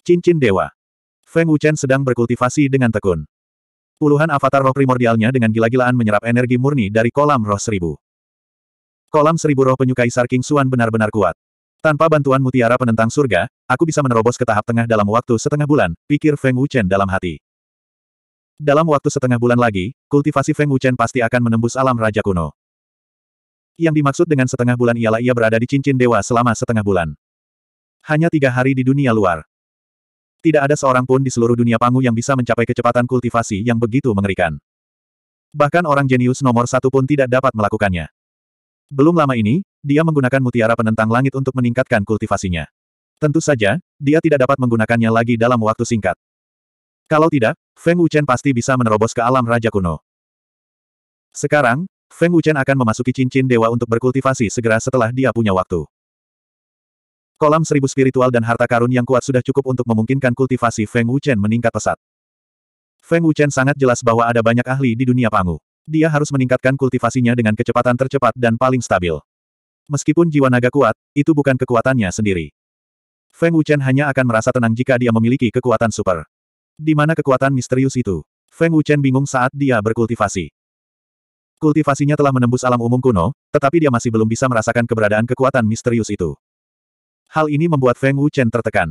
Cincin Dewa. Feng Wuchen sedang berkultivasi dengan tekun. Puluhan avatar roh primordialnya dengan gila-gilaan menyerap energi murni dari kolam roh seribu. Kolam seribu roh penyukai Sarking Suan benar-benar kuat. Tanpa bantuan mutiara penentang surga, aku bisa menerobos ke tahap tengah dalam waktu setengah bulan, pikir Feng Wuchen dalam hati. Dalam waktu setengah bulan lagi, kultivasi Feng Wuchen pasti akan menembus alam Raja Kuno. Yang dimaksud dengan setengah bulan ialah ia berada di cincin dewa selama setengah bulan. Hanya tiga hari di dunia luar. Tidak ada seorang pun di seluruh dunia Pangu yang bisa mencapai kecepatan kultivasi yang begitu mengerikan. Bahkan orang jenius nomor satu pun tidak dapat melakukannya. Belum lama ini, dia menggunakan mutiara penentang langit untuk meningkatkan kultivasinya. Tentu saja, dia tidak dapat menggunakannya lagi dalam waktu singkat. Kalau tidak, Feng Wuchen pasti bisa menerobos ke alam Raja Kuno. Sekarang, Feng Wuchen akan memasuki cincin dewa untuk berkultivasi segera setelah dia punya waktu. Kolam seribu spiritual dan harta karun yang kuat sudah cukup untuk memungkinkan kultivasi Feng Wuchen meningkat pesat. Feng Wuchen sangat jelas bahwa ada banyak ahli di dunia Pangu. Dia harus meningkatkan kultivasinya dengan kecepatan tercepat dan paling stabil. Meskipun jiwa naga kuat, itu bukan kekuatannya sendiri. Feng Wuchen hanya akan merasa tenang jika dia memiliki kekuatan super. Di mana kekuatan misterius itu? Feng Wuchen bingung saat dia berkultivasi. Kultivasinya telah menembus alam umum kuno, tetapi dia masih belum bisa merasakan keberadaan kekuatan misterius itu. Hal ini membuat Feng Wuchen tertekan.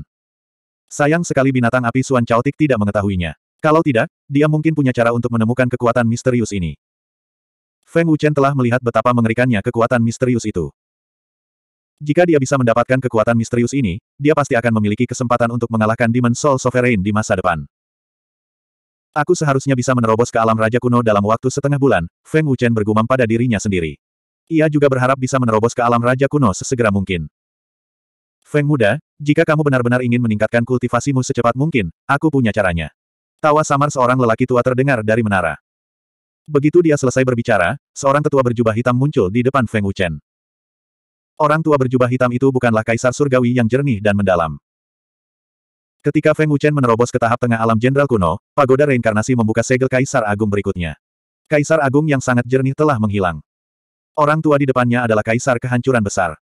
Sayang sekali binatang api Suan Chaotik tidak mengetahuinya. Kalau tidak, dia mungkin punya cara untuk menemukan kekuatan misterius ini. Feng Wuchen telah melihat betapa mengerikannya kekuatan misterius itu. Jika dia bisa mendapatkan kekuatan misterius ini, dia pasti akan memiliki kesempatan untuk mengalahkan Demon Soul Sovereign di masa depan. Aku seharusnya bisa menerobos ke alam Raja Kuno dalam waktu setengah bulan, Feng Wuchen bergumam pada dirinya sendiri. Ia juga berharap bisa menerobos ke alam Raja Kuno sesegera mungkin. Feng muda, jika kamu benar-benar ingin meningkatkan kultivasimu secepat mungkin, aku punya caranya. Tawa samar seorang lelaki tua terdengar dari menara. Begitu dia selesai berbicara, seorang tetua berjubah hitam muncul di depan Feng Wuchen. Orang tua berjubah hitam itu bukanlah kaisar surgawi yang jernih dan mendalam. Ketika Feng Wuchen menerobos ke tahap tengah alam jenderal kuno, pagoda reinkarnasi membuka segel Kaisar Agung berikutnya. Kaisar Agung yang sangat jernih telah menghilang. Orang tua di depannya adalah Kaisar Kehancuran Besar.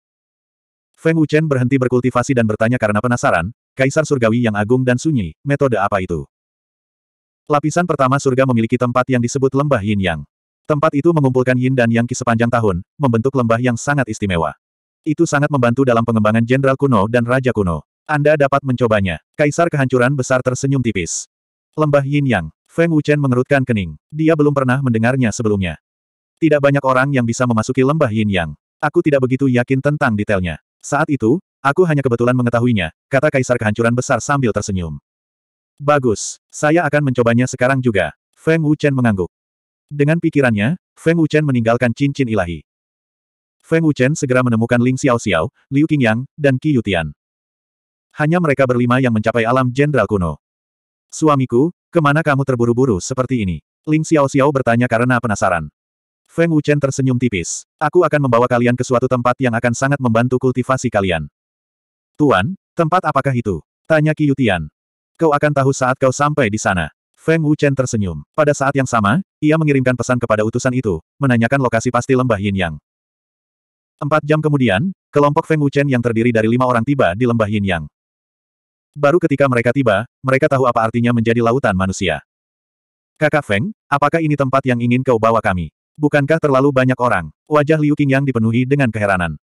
Feng Wuchen berhenti berkultivasi dan bertanya karena penasaran, Kaisar Surgawi yang agung dan sunyi, metode apa itu? Lapisan pertama surga memiliki tempat yang disebut lembah yin yang. Tempat itu mengumpulkan yin dan yang ki sepanjang tahun, membentuk lembah yang sangat istimewa. Itu sangat membantu dalam pengembangan jenderal kuno dan raja kuno. Anda dapat mencobanya. Kaisar kehancuran besar tersenyum tipis. Lembah yin yang. Feng Wuchen mengerutkan kening. Dia belum pernah mendengarnya sebelumnya. Tidak banyak orang yang bisa memasuki lembah yin yang. Aku tidak begitu yakin tentang detailnya. Saat itu, aku hanya kebetulan mengetahuinya, kata Kaisar Kehancuran Besar sambil tersenyum. Bagus, saya akan mencobanya sekarang juga. Feng Wuchen mengangguk. Dengan pikirannya, Feng Wuchen meninggalkan cincin ilahi. Feng Wuchen segera menemukan Ling Xiao Xiao, Liu Qingyang, dan Qi Yutian. Hanya mereka berlima yang mencapai alam jenderal kuno. Suamiku, kemana kamu terburu-buru seperti ini? Ling Xiao Xiao bertanya karena penasaran. Feng Wuchen tersenyum tipis. Aku akan membawa kalian ke suatu tempat yang akan sangat membantu kultivasi kalian. Tuan, tempat apakah itu? Tanya Qiyutian. Kau akan tahu saat kau sampai di sana. Feng Wuchen tersenyum. Pada saat yang sama, ia mengirimkan pesan kepada utusan itu, menanyakan lokasi pasti lembah Yin Yang. Empat jam kemudian, kelompok Feng Wuchen yang terdiri dari lima orang tiba di lembah Yin Yang. Baru ketika mereka tiba, mereka tahu apa artinya menjadi lautan manusia. Kakak Feng, apakah ini tempat yang ingin kau bawa kami? Bukankah terlalu banyak orang? Wajah Liu Qingyang dipenuhi dengan keheranan.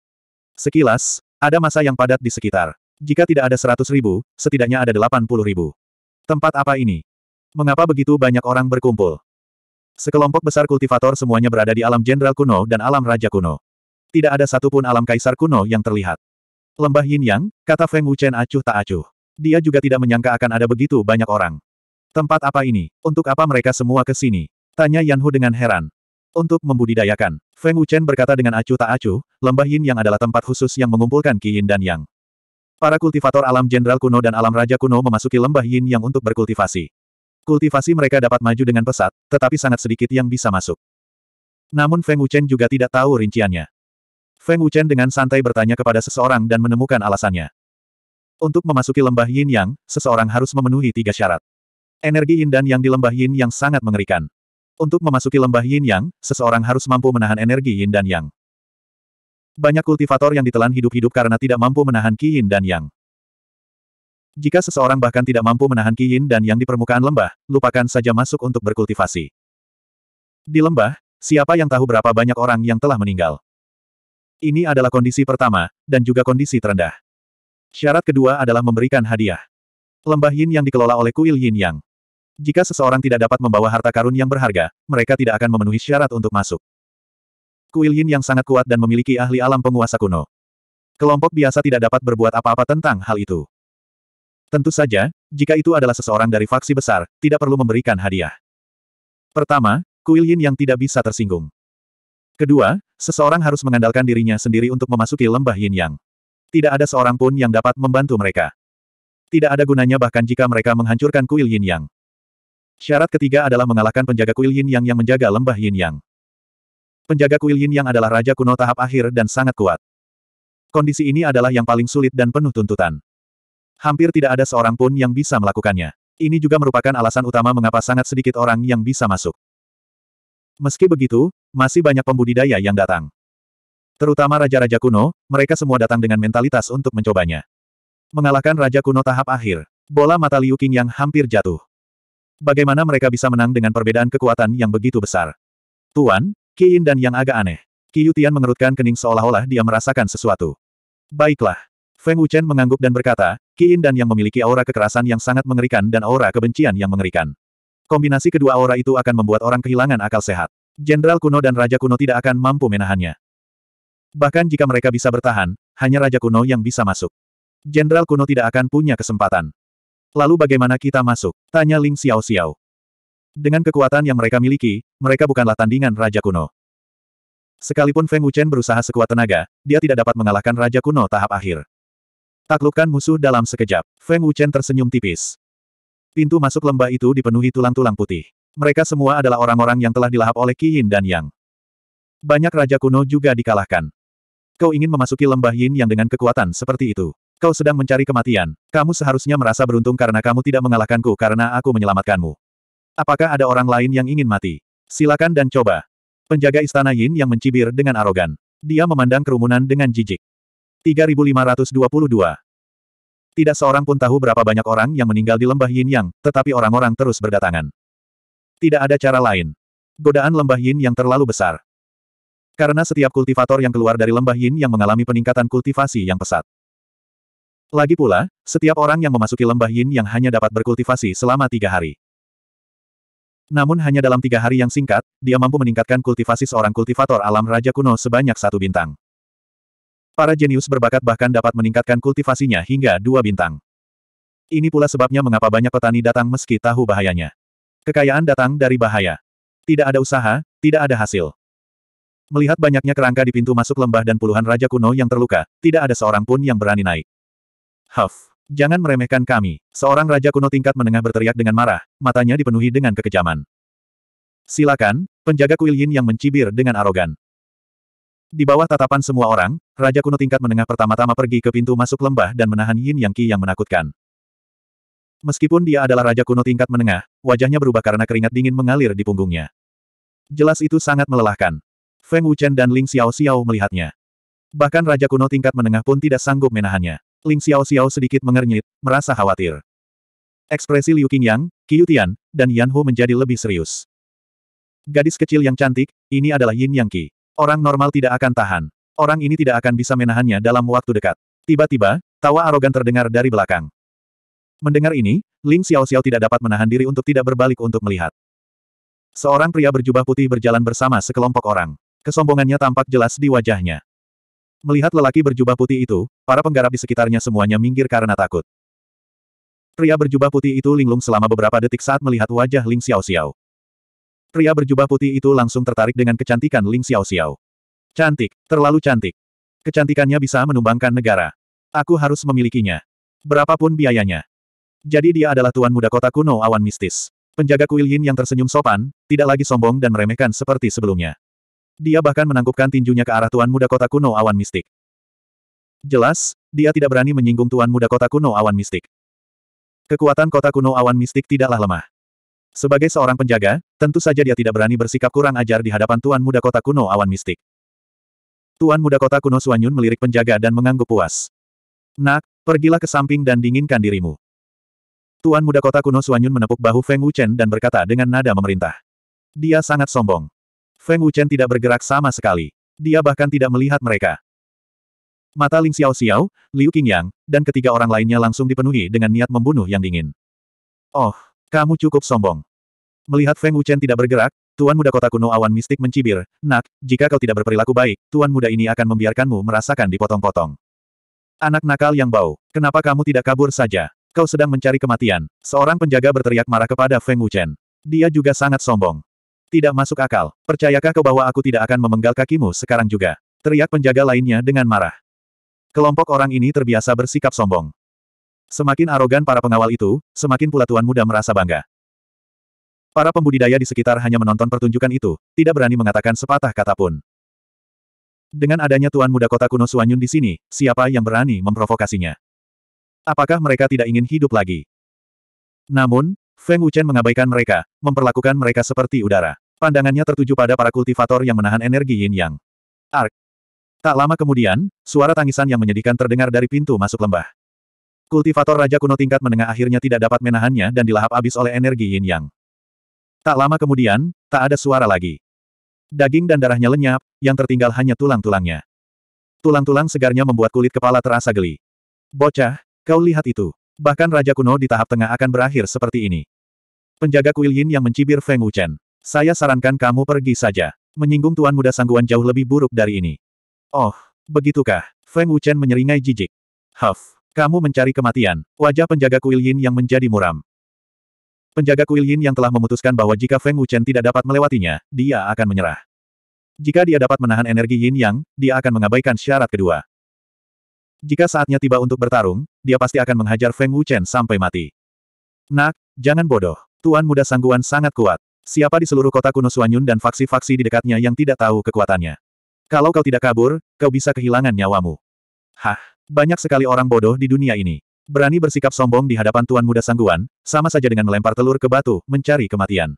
Sekilas, ada masa yang padat di sekitar. Jika tidak ada seratus ribu, setidaknya ada delapan puluh ribu. Tempat apa ini? Mengapa begitu banyak orang berkumpul? Sekelompok besar kultivator semuanya berada di alam jenderal kuno dan alam raja kuno. Tidak ada satupun alam kaisar kuno yang terlihat. Lembah Yin Yang, kata Feng Wuchen acuh tak acuh. Dia juga tidak menyangka akan ada begitu banyak orang. Tempat apa ini? Untuk apa mereka semua ke sini? Tanya Yanhu dengan heran. Untuk membudidayakan, Feng Wuchen berkata dengan acuh tak acuh, lembah Yin yang adalah tempat khusus yang mengumpulkan Qi Yin dan Yang. Para kultivator alam jenderal kuno dan alam raja kuno memasuki lembah Yin yang untuk berkultivasi. Kultivasi mereka dapat maju dengan pesat, tetapi sangat sedikit yang bisa masuk. Namun Feng Wuchen juga tidak tahu rinciannya. Feng Wuchen dengan santai bertanya kepada seseorang dan menemukan alasannya. Untuk memasuki lembah Yin Yang, seseorang harus memenuhi tiga syarat. Energi Yin dan Yang di lembah Yin Yang sangat mengerikan. Untuk memasuki lembah yin yang, seseorang harus mampu menahan energi yin dan yang. Banyak kultivator yang ditelan hidup-hidup karena tidak mampu menahan ki yin dan yang. Jika seseorang bahkan tidak mampu menahan ki yin dan yang di permukaan lembah, lupakan saja masuk untuk berkultivasi. Di lembah, siapa yang tahu berapa banyak orang yang telah meninggal. Ini adalah kondisi pertama, dan juga kondisi terendah. Syarat kedua adalah memberikan hadiah. Lembah yin yang dikelola oleh kuil yin yang. Jika seseorang tidak dapat membawa harta karun yang berharga, mereka tidak akan memenuhi syarat untuk masuk. Kuil Yin yang sangat kuat dan memiliki ahli alam penguasa kuno. Kelompok biasa tidak dapat berbuat apa-apa tentang hal itu. Tentu saja, jika itu adalah seseorang dari faksi besar, tidak perlu memberikan hadiah. Pertama, kuil Yin yang tidak bisa tersinggung. Kedua, seseorang harus mengandalkan dirinya sendiri untuk memasuki lembah Yin Yang. Tidak ada seorang pun yang dapat membantu mereka. Tidak ada gunanya bahkan jika mereka menghancurkan kuil Yin Yang. Syarat ketiga adalah mengalahkan penjaga kuil Yin Yang yang menjaga lembah Yin Yang. Penjaga kuil Yin Yang adalah raja kuno tahap akhir dan sangat kuat. Kondisi ini adalah yang paling sulit dan penuh tuntutan. Hampir tidak ada seorang pun yang bisa melakukannya. Ini juga merupakan alasan utama mengapa sangat sedikit orang yang bisa masuk. Meski begitu, masih banyak pembudidaya yang datang. Terutama raja-raja kuno, mereka semua datang dengan mentalitas untuk mencobanya. Mengalahkan raja kuno tahap akhir, bola mata Liu Qing yang hampir jatuh. Bagaimana mereka bisa menang dengan perbedaan kekuatan yang begitu besar? Tuan, Kiin dan yang agak aneh. Qiu mengerutkan kening seolah-olah dia merasakan sesuatu. Baiklah. Feng Wuchen mengangguk dan berkata, Kiin dan yang memiliki aura kekerasan yang sangat mengerikan dan aura kebencian yang mengerikan. Kombinasi kedua aura itu akan membuat orang kehilangan akal sehat. Jenderal kuno dan Raja kuno tidak akan mampu menahannya. Bahkan jika mereka bisa bertahan, hanya Raja kuno yang bisa masuk. Jenderal kuno tidak akan punya kesempatan. Lalu bagaimana kita masuk? Tanya Ling Xiao Xiao. Dengan kekuatan yang mereka miliki, mereka bukanlah tandingan Raja Kuno. Sekalipun Feng Wuchen berusaha sekuat tenaga, dia tidak dapat mengalahkan Raja Kuno tahap akhir. Taklukkan musuh dalam sekejap. Feng Wuchen tersenyum tipis. Pintu masuk lembah itu dipenuhi tulang-tulang putih. Mereka semua adalah orang-orang yang telah dilahap oleh Qi Yin dan Yang. Banyak Raja Kuno juga dikalahkan. Kau ingin memasuki lembah Yin yang dengan kekuatan seperti itu. Kau sedang mencari kematian. Kamu seharusnya merasa beruntung karena kamu tidak mengalahkanku karena aku menyelamatkanmu. Apakah ada orang lain yang ingin mati? Silakan dan coba. Penjaga istana Yin yang mencibir dengan arogan. Dia memandang kerumunan dengan jijik. 3522 Tidak seorang pun tahu berapa banyak orang yang meninggal di lembah Yin Yang, tetapi orang-orang terus berdatangan. Tidak ada cara lain. Godaan lembah Yin yang terlalu besar. Karena setiap kultivator yang keluar dari lembah Yin yang mengalami peningkatan kultivasi yang pesat. Lagi pula, setiap orang yang memasuki lembah yin yang hanya dapat berkultivasi selama tiga hari. Namun hanya dalam tiga hari yang singkat, dia mampu meningkatkan kultivasi seorang kultivator alam Raja Kuno sebanyak satu bintang. Para jenius berbakat bahkan dapat meningkatkan kultivasinya hingga dua bintang. Ini pula sebabnya mengapa banyak petani datang meski tahu bahayanya. Kekayaan datang dari bahaya. Tidak ada usaha, tidak ada hasil. Melihat banyaknya kerangka di pintu masuk lembah dan puluhan raja kuno yang terluka, tidak ada seorang pun yang berani naik. Huff. Jangan meremehkan kami. Seorang raja kuno tingkat menengah berteriak dengan marah, matanya dipenuhi dengan kekejaman. Silakan, penjaga kuil Yin yang mencibir dengan arogan. Di bawah tatapan semua orang, raja kuno tingkat menengah pertama-tama pergi ke pintu masuk lembah dan menahan Yin Yang Qi yang menakutkan. Meskipun dia adalah raja kuno tingkat menengah, wajahnya berubah karena keringat dingin mengalir di punggungnya. Jelas itu sangat melelahkan. Feng Wuchen dan Ling Xiao Xiao melihatnya. Bahkan raja kuno tingkat menengah pun tidak sanggup menahannya. Ling Xiao Xiao sedikit mengernyit, merasa khawatir. Ekspresi Liu Qingyang, Qiu Tian, dan Yan Hu menjadi lebih serius. Gadis kecil yang cantik, ini adalah Yin Yang Qi. Orang normal tidak akan tahan. Orang ini tidak akan bisa menahannya dalam waktu dekat. Tiba-tiba, tawa arogan terdengar dari belakang. Mendengar ini, Ling Xiao Xiao tidak dapat menahan diri untuk tidak berbalik untuk melihat. Seorang pria berjubah putih berjalan bersama sekelompok orang. Kesombongannya tampak jelas di wajahnya. Melihat lelaki berjubah putih itu, para penggarap di sekitarnya semuanya minggir karena takut. Pria berjubah putih itu linglung selama beberapa detik saat melihat wajah Ling Xiao Xiao. Pria berjubah putih itu langsung tertarik dengan kecantikan Ling Xiao Xiao. Cantik, terlalu cantik. Kecantikannya bisa menumbangkan negara. Aku harus memilikinya. Berapapun biayanya. Jadi dia adalah tuan muda kota kuno awan mistis. Penjaga kuil Yin yang tersenyum sopan, tidak lagi sombong dan meremehkan seperti sebelumnya. Dia bahkan menangkupkan tinjunya ke arah Tuan Muda Kota Kuno Awan Mistik. Jelas, dia tidak berani menyinggung Tuan Muda Kota Kuno Awan Mistik. Kekuatan Kota Kuno Awan Mistik tidaklah lemah. Sebagai seorang penjaga, tentu saja dia tidak berani bersikap kurang ajar di hadapan Tuan Muda Kota Kuno Awan Mistik. Tuan Muda Kota Kuno Suanyun melirik penjaga dan mengangguk puas. Nak, pergilah ke samping dan dinginkan dirimu. Tuan Muda Kota Kuno Suanyun menepuk bahu Feng Wuchen dan berkata dengan nada memerintah. Dia sangat sombong. Feng Wuchen tidak bergerak sama sekali. Dia bahkan tidak melihat mereka. Mata Ling Xiao Xiao, Liu Qingyang, dan ketiga orang lainnya langsung dipenuhi dengan niat membunuh yang dingin. Oh, kamu cukup sombong. Melihat Feng Wuchen tidak bergerak, Tuan Muda Kota Kuno Awan Mistik mencibir, Nak, jika kau tidak berperilaku baik, Tuan Muda ini akan membiarkanmu merasakan dipotong-potong. Anak nakal yang bau, kenapa kamu tidak kabur saja? Kau sedang mencari kematian. Seorang penjaga berteriak marah kepada Feng Wuchen. Dia juga sangat sombong. Tidak masuk akal. Percayakah kau bahwa aku tidak akan memenggal kakimu sekarang juga? Teriak penjaga lainnya dengan marah. Kelompok orang ini terbiasa bersikap sombong. Semakin arogan para pengawal itu, semakin pula tuan muda merasa bangga. Para pembudidaya di sekitar hanya menonton pertunjukan itu, tidak berani mengatakan sepatah kata pun. Dengan adanya tuan muda kota kuno Suanyun di sini, siapa yang berani memprovokasinya? Apakah mereka tidak ingin hidup lagi? Namun, Feng Wuchen mengabaikan mereka, memperlakukan mereka seperti udara. Pandangannya tertuju pada para kultivator yang menahan energi yin yang. Ark. Tak lama kemudian, suara tangisan yang menyedihkan terdengar dari pintu masuk lembah. Kultivator Raja Kuno tingkat menengah akhirnya tidak dapat menahannya dan dilahap habis oleh energi yin yang. Tak lama kemudian, tak ada suara lagi. Daging dan darahnya lenyap, yang tertinggal hanya tulang-tulangnya. Tulang-tulang segarnya membuat kulit kepala terasa geli. Bocah, kau lihat itu. Bahkan Raja kuno di tahap tengah akan berakhir seperti ini. Penjaga kuil Yin yang mencibir Feng Wuchen. Saya sarankan kamu pergi saja. Menyinggung Tuan Muda Sangguan jauh lebih buruk dari ini. Oh, begitukah? Feng Wuchen menyeringai jijik. Huff, kamu mencari kematian. Wajah penjaga kuil Yin yang menjadi muram. Penjaga kuil Yin yang telah memutuskan bahwa jika Feng Wuchen tidak dapat melewatinya, dia akan menyerah. Jika dia dapat menahan energi Yin Yang, dia akan mengabaikan syarat kedua. Jika saatnya tiba untuk bertarung, dia pasti akan menghajar Feng Wuchen sampai mati. Nak, jangan bodoh. Tuan muda sangguan sangat kuat. Siapa di seluruh kota kuno Suanyun dan faksi-faksi di dekatnya yang tidak tahu kekuatannya. Kalau kau tidak kabur, kau bisa kehilangan nyawamu. Hah, banyak sekali orang bodoh di dunia ini. Berani bersikap sombong di hadapan tuan muda sangguan, sama saja dengan melempar telur ke batu, mencari kematian.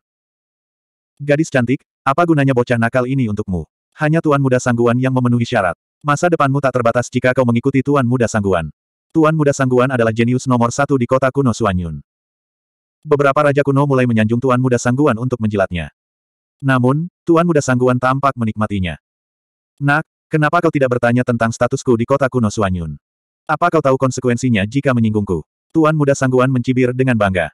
Gadis cantik, apa gunanya bocah nakal ini untukmu? Hanya tuan muda sangguan yang memenuhi syarat. Masa depanmu tak terbatas jika kau mengikuti Tuan Muda Sangguan. Tuan Muda Sangguan adalah jenius nomor satu di kota kuno Suanyun. Beberapa raja kuno mulai menyanjung Tuan Muda Sangguan untuk menjilatnya. Namun, Tuan Muda Sangguan tampak menikmatinya. Nak, kenapa kau tidak bertanya tentang statusku di kota kuno Suanyun? Apa kau tahu konsekuensinya jika menyinggungku? Tuan Muda Sangguan mencibir dengan bangga.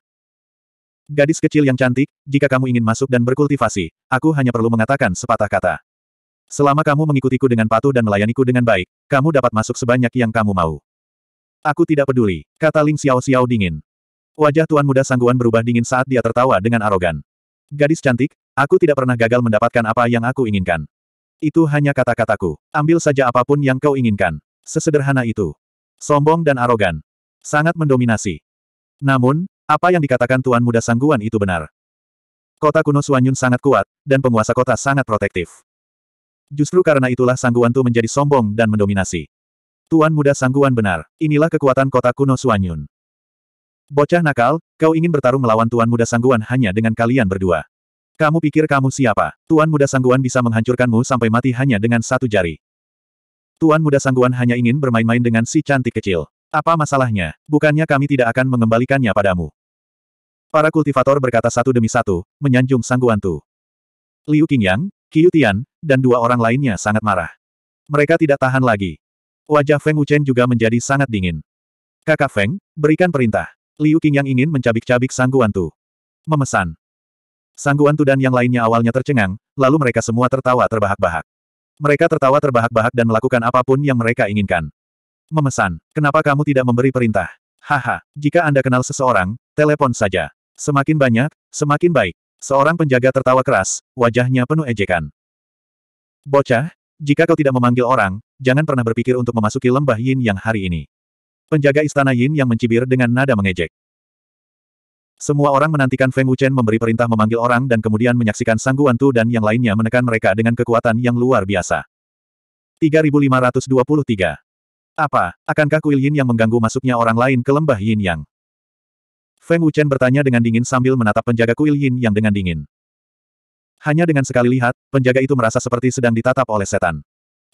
Gadis kecil yang cantik, jika kamu ingin masuk dan berkultivasi, aku hanya perlu mengatakan sepatah kata. Selama kamu mengikutiku dengan patuh dan melayaniku dengan baik, kamu dapat masuk sebanyak yang kamu mau. Aku tidak peduli, kata Ling Xiao Xiao dingin. Wajah tuan muda sangguan berubah dingin saat dia tertawa dengan arogan. Gadis cantik, aku tidak pernah gagal mendapatkan apa yang aku inginkan. Itu hanya kata-kataku. Ambil saja apapun yang kau inginkan. Sesederhana itu. Sombong dan arogan. Sangat mendominasi. Namun, apa yang dikatakan tuan muda sangguan itu benar. Kota kuno Suanyun sangat kuat, dan penguasa kota sangat protektif. Justru karena itulah Sangguan Tu menjadi sombong dan mendominasi. Tuan muda Sangguan benar, inilah kekuatan kota kuno Suanyun. Bocah nakal, kau ingin bertarung melawan Tuan muda Sangguan hanya dengan kalian berdua. Kamu pikir kamu siapa? Tuan muda Sangguan bisa menghancurkanmu sampai mati hanya dengan satu jari. Tuan muda Sangguan hanya ingin bermain-main dengan si cantik kecil. Apa masalahnya? Bukannya kami tidak akan mengembalikannya padamu. Para kultivator berkata satu demi satu, menyanjung Sangguan Tu. Liu Qingyang, Qiu dan dua orang lainnya sangat marah. Mereka tidak tahan lagi. Wajah Feng Wuchen juga menjadi sangat dingin. Kakak Feng, berikan perintah. Liu Qingyang ingin mencabik-cabik Sangguan Tu. Memesan. Sangguan Tu dan yang lainnya awalnya tercengang, lalu mereka semua tertawa terbahak-bahak. Mereka tertawa terbahak-bahak dan melakukan apapun yang mereka inginkan. Memesan, kenapa kamu tidak memberi perintah? Haha, jika Anda kenal seseorang, telepon saja. Semakin banyak, semakin baik. Seorang penjaga tertawa keras, wajahnya penuh ejekan. Bocah, jika kau tidak memanggil orang, jangan pernah berpikir untuk memasuki lembah Yin yang hari ini. Penjaga istana Yin yang mencibir dengan nada mengejek. Semua orang menantikan Feng Wuchen memberi perintah memanggil orang dan kemudian menyaksikan Sangguan Tu dan yang lainnya menekan mereka dengan kekuatan yang luar biasa. 3523. Apa, akankah kuil Yin yang mengganggu masuknya orang lain ke lembah Yin yang? Feng Wuchen bertanya dengan dingin sambil menatap penjaga kuil Yin yang dengan dingin. Hanya dengan sekali lihat, penjaga itu merasa seperti sedang ditatap oleh setan.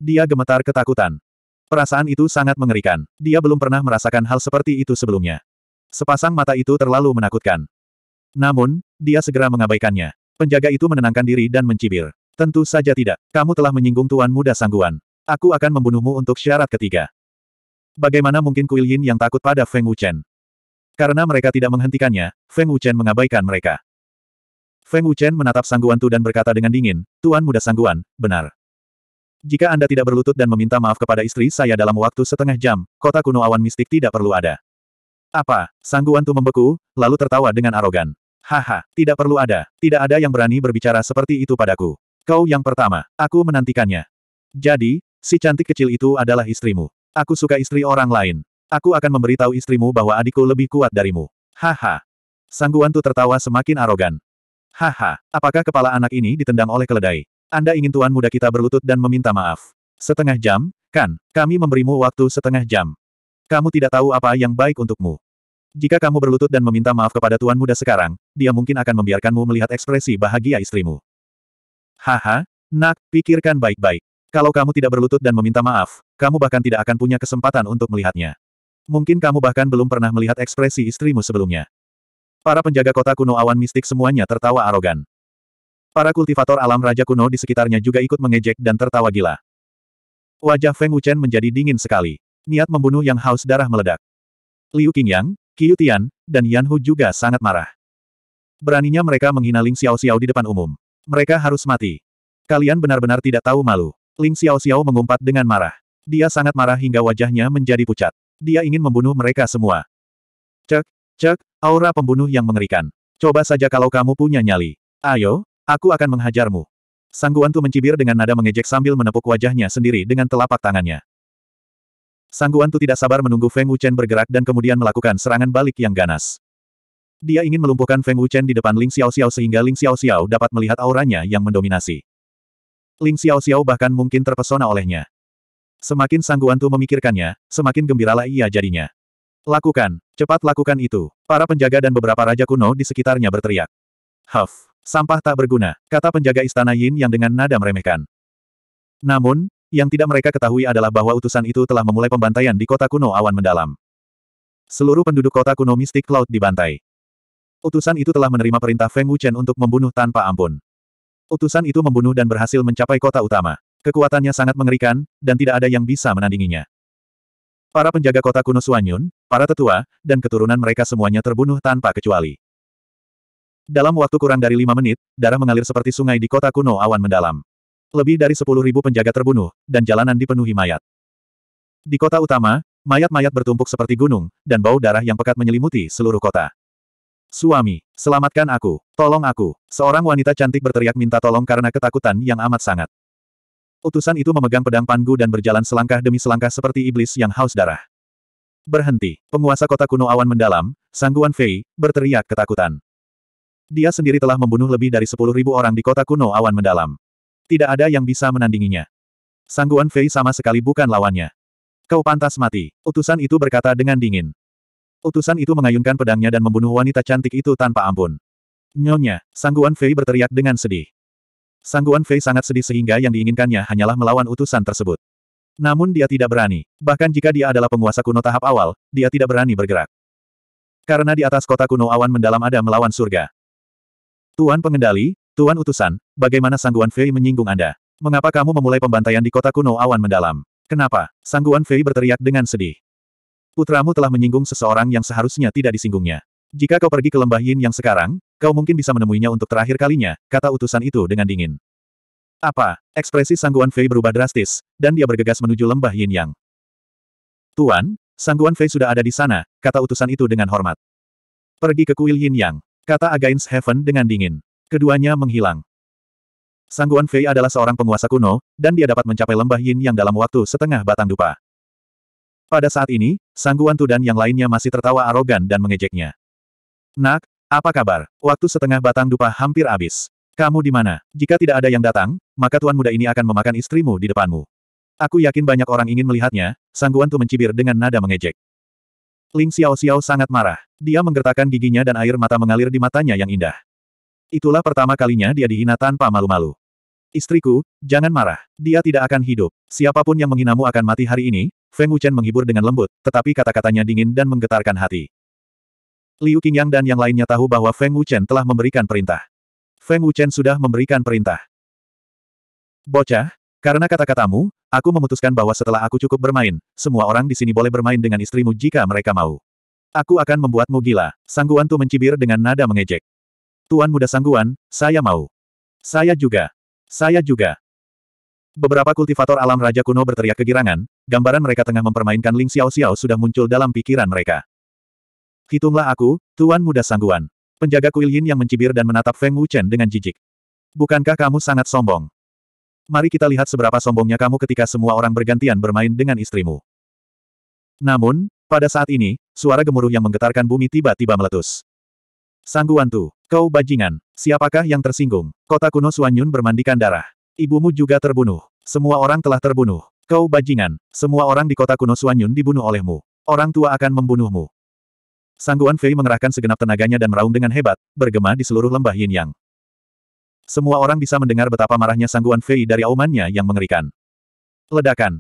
Dia gemetar ketakutan. Perasaan itu sangat mengerikan. Dia belum pernah merasakan hal seperti itu sebelumnya. Sepasang mata itu terlalu menakutkan. Namun, dia segera mengabaikannya. Penjaga itu menenangkan diri dan mencibir. Tentu saja tidak. Kamu telah menyinggung Tuan Muda Sangguan. Aku akan membunuhmu untuk syarat ketiga. Bagaimana mungkin Kuil Yin yang takut pada Feng Wuchen? Karena mereka tidak menghentikannya, Feng Wuchen mengabaikan mereka. Feng Wuchen menatap Sangguan Tu dan berkata dengan dingin, Tuan Muda Sangguan, benar. Jika Anda tidak berlutut dan meminta maaf kepada istri saya dalam waktu setengah jam, kota kuno awan mistik tidak perlu ada. Apa? Sangguan Tu membeku, lalu tertawa dengan arogan. Haha, tidak perlu ada, tidak ada yang berani berbicara seperti itu padaku. Kau yang pertama, aku menantikannya. Jadi, si cantik kecil itu adalah istrimu. Aku suka istri orang lain. Aku akan memberitahu istrimu bahwa adikku lebih kuat darimu. Haha. tu tertawa semakin arogan. Haha, apakah kepala anak ini ditendang oleh keledai? Anda ingin tuan muda kita berlutut dan meminta maaf. Setengah jam, kan? Kami memberimu waktu setengah jam. Kamu tidak tahu apa yang baik untukmu. Jika kamu berlutut dan meminta maaf kepada tuan muda sekarang, dia mungkin akan membiarkanmu melihat ekspresi bahagia istrimu. Haha, nak, pikirkan baik-baik. Kalau kamu tidak berlutut dan meminta maaf, kamu bahkan tidak akan punya kesempatan untuk melihatnya. Mungkin kamu bahkan belum pernah melihat ekspresi istrimu sebelumnya. Para penjaga kota kuno awan mistik semuanya tertawa arogan. Para kultivator alam raja kuno di sekitarnya juga ikut mengejek dan tertawa gila. Wajah Feng Wuchen menjadi dingin sekali. Niat membunuh yang haus darah meledak. Liu Qingyang, Qiu Tian, dan Yan Hu juga sangat marah. Beraninya mereka menghina Ling Xiao Xiao di depan umum. Mereka harus mati. Kalian benar-benar tidak tahu malu. Ling Xiao Xiao mengumpat dengan marah. Dia sangat marah hingga wajahnya menjadi pucat. Dia ingin membunuh mereka semua. Cek, cek, aura pembunuh yang mengerikan. Coba saja kalau kamu punya nyali. Ayo, aku akan menghajarmu. Sangguantu mencibir dengan nada mengejek sambil menepuk wajahnya sendiri dengan telapak tangannya. Sangguantu tidak sabar menunggu Feng Wuchen bergerak dan kemudian melakukan serangan balik yang ganas. Dia ingin melumpuhkan Feng Wuchen di depan Ling Xiao Xiao sehingga Ling Xiao Xiao dapat melihat auranya yang mendominasi. Ling Xiao Xiao bahkan mungkin terpesona olehnya. Semakin Sangguantu memikirkannya, semakin gembiralah ia jadinya. Lakukan, cepat lakukan itu. Para penjaga dan beberapa raja kuno di sekitarnya berteriak. Huff, sampah tak berguna, kata penjaga istana Yin yang dengan nada meremehkan. Namun, yang tidak mereka ketahui adalah bahwa utusan itu telah memulai pembantaian di kota kuno awan mendalam. Seluruh penduduk kota kuno mistik laut dibantai. Utusan itu telah menerima perintah Feng Wuchen untuk membunuh tanpa ampun. Utusan itu membunuh dan berhasil mencapai kota utama. Kekuatannya sangat mengerikan, dan tidak ada yang bisa menandinginya. Para penjaga kota kuno Suanyun, para tetua, dan keturunan mereka semuanya terbunuh tanpa kecuali. Dalam waktu kurang dari lima menit, darah mengalir seperti sungai di kota kuno awan mendalam. Lebih dari sepuluh ribu penjaga terbunuh, dan jalanan dipenuhi mayat. Di kota utama, mayat-mayat bertumpuk seperti gunung, dan bau darah yang pekat menyelimuti seluruh kota. Suami, selamatkan aku, tolong aku. Seorang wanita cantik berteriak minta tolong karena ketakutan yang amat sangat. Utusan itu memegang pedang panggu dan berjalan selangkah demi selangkah seperti iblis yang haus darah. Berhenti, penguasa kota kuno awan mendalam, Sangguan Fei, berteriak ketakutan. Dia sendiri telah membunuh lebih dari sepuluh ribu orang di kota kuno awan mendalam. Tidak ada yang bisa menandinginya. Sangguan Fei sama sekali bukan lawannya. Kau pantas mati, utusan itu berkata dengan dingin. Utusan itu mengayunkan pedangnya dan membunuh wanita cantik itu tanpa ampun. Nyonya, Sangguan Fei berteriak dengan sedih. Sangguan Fei sangat sedih sehingga yang diinginkannya hanyalah melawan utusan tersebut. Namun dia tidak berani. Bahkan jika dia adalah penguasa kuno tahap awal, dia tidak berani bergerak. Karena di atas kota kuno awan mendalam ada melawan surga. Tuan pengendali, Tuan utusan, bagaimana Sangguan Fei menyinggung Anda? Mengapa kamu memulai pembantaian di kota kuno awan mendalam? Kenapa? Sangguan Fei berteriak dengan sedih. Putramu telah menyinggung seseorang yang seharusnya tidak disinggungnya. Jika kau pergi ke lembah Yin yang sekarang, Kau mungkin bisa menemuinya untuk terakhir kalinya, kata utusan itu dengan dingin. Apa? Ekspresi Sangguan Fei berubah drastis, dan dia bergegas menuju lembah Yin Yang. Tuan, Sangguan Fei sudah ada di sana, kata utusan itu dengan hormat. Pergi ke kuil Yin Yang, kata Against Heaven dengan dingin. Keduanya menghilang. Sangguan Fei adalah seorang penguasa kuno, dan dia dapat mencapai lembah Yin Yang dalam waktu setengah batang dupa. Pada saat ini, Sangguan Tu dan yang lainnya masih tertawa arogan dan mengejeknya. Nak, apa kabar? Waktu setengah batang dupa hampir habis. Kamu di mana? Jika tidak ada yang datang, maka tuan muda ini akan memakan istrimu di depanmu. Aku yakin banyak orang ingin melihatnya, Sangguan Tu mencibir dengan nada mengejek. Ling Xiao Xiao sangat marah. Dia menggertakkan giginya dan air mata mengalir di matanya yang indah. Itulah pertama kalinya dia dihina tanpa malu-malu. Istriku, jangan marah. Dia tidak akan hidup. Siapapun yang menghinamu akan mati hari ini, Feng Wuchen menghibur dengan lembut, tetapi kata-katanya dingin dan menggetarkan hati. Liu Qingyang dan yang lainnya tahu bahwa Feng Wuchen telah memberikan perintah. Feng Wuchen sudah memberikan perintah. Bocah, karena kata-katamu, aku memutuskan bahwa setelah aku cukup bermain, semua orang di sini boleh bermain dengan istrimu jika mereka mau. Aku akan membuatmu gila, Sangguan Tu mencibir dengan nada mengejek. Tuan muda Sangguan, saya mau. Saya juga. Saya juga. Beberapa kultivator alam Raja Kuno berteriak kegirangan, gambaran mereka tengah mempermainkan Ling Xiao Xiao sudah muncul dalam pikiran mereka. Hitunglah aku, Tuan Muda Sangguan. Penjaga kuil Yin yang mencibir dan menatap Feng Wuchen dengan jijik. Bukankah kamu sangat sombong? Mari kita lihat seberapa sombongnya kamu ketika semua orang bergantian bermain dengan istrimu. Namun, pada saat ini, suara gemuruh yang menggetarkan bumi tiba-tiba meletus. Sangguan Tu, kau bajingan, siapakah yang tersinggung? Kota kuno Suanyun bermandikan darah. Ibumu juga terbunuh. Semua orang telah terbunuh. Kau bajingan, semua orang di kota kuno Suanyun dibunuh olehmu. Orang tua akan membunuhmu. Sangguan Fei mengerahkan segenap tenaganya dan meraung dengan hebat, bergema di seluruh lembah Yin Yang. Semua orang bisa mendengar betapa marahnya Sangguan Fei dari aumannya yang mengerikan. Ledakan.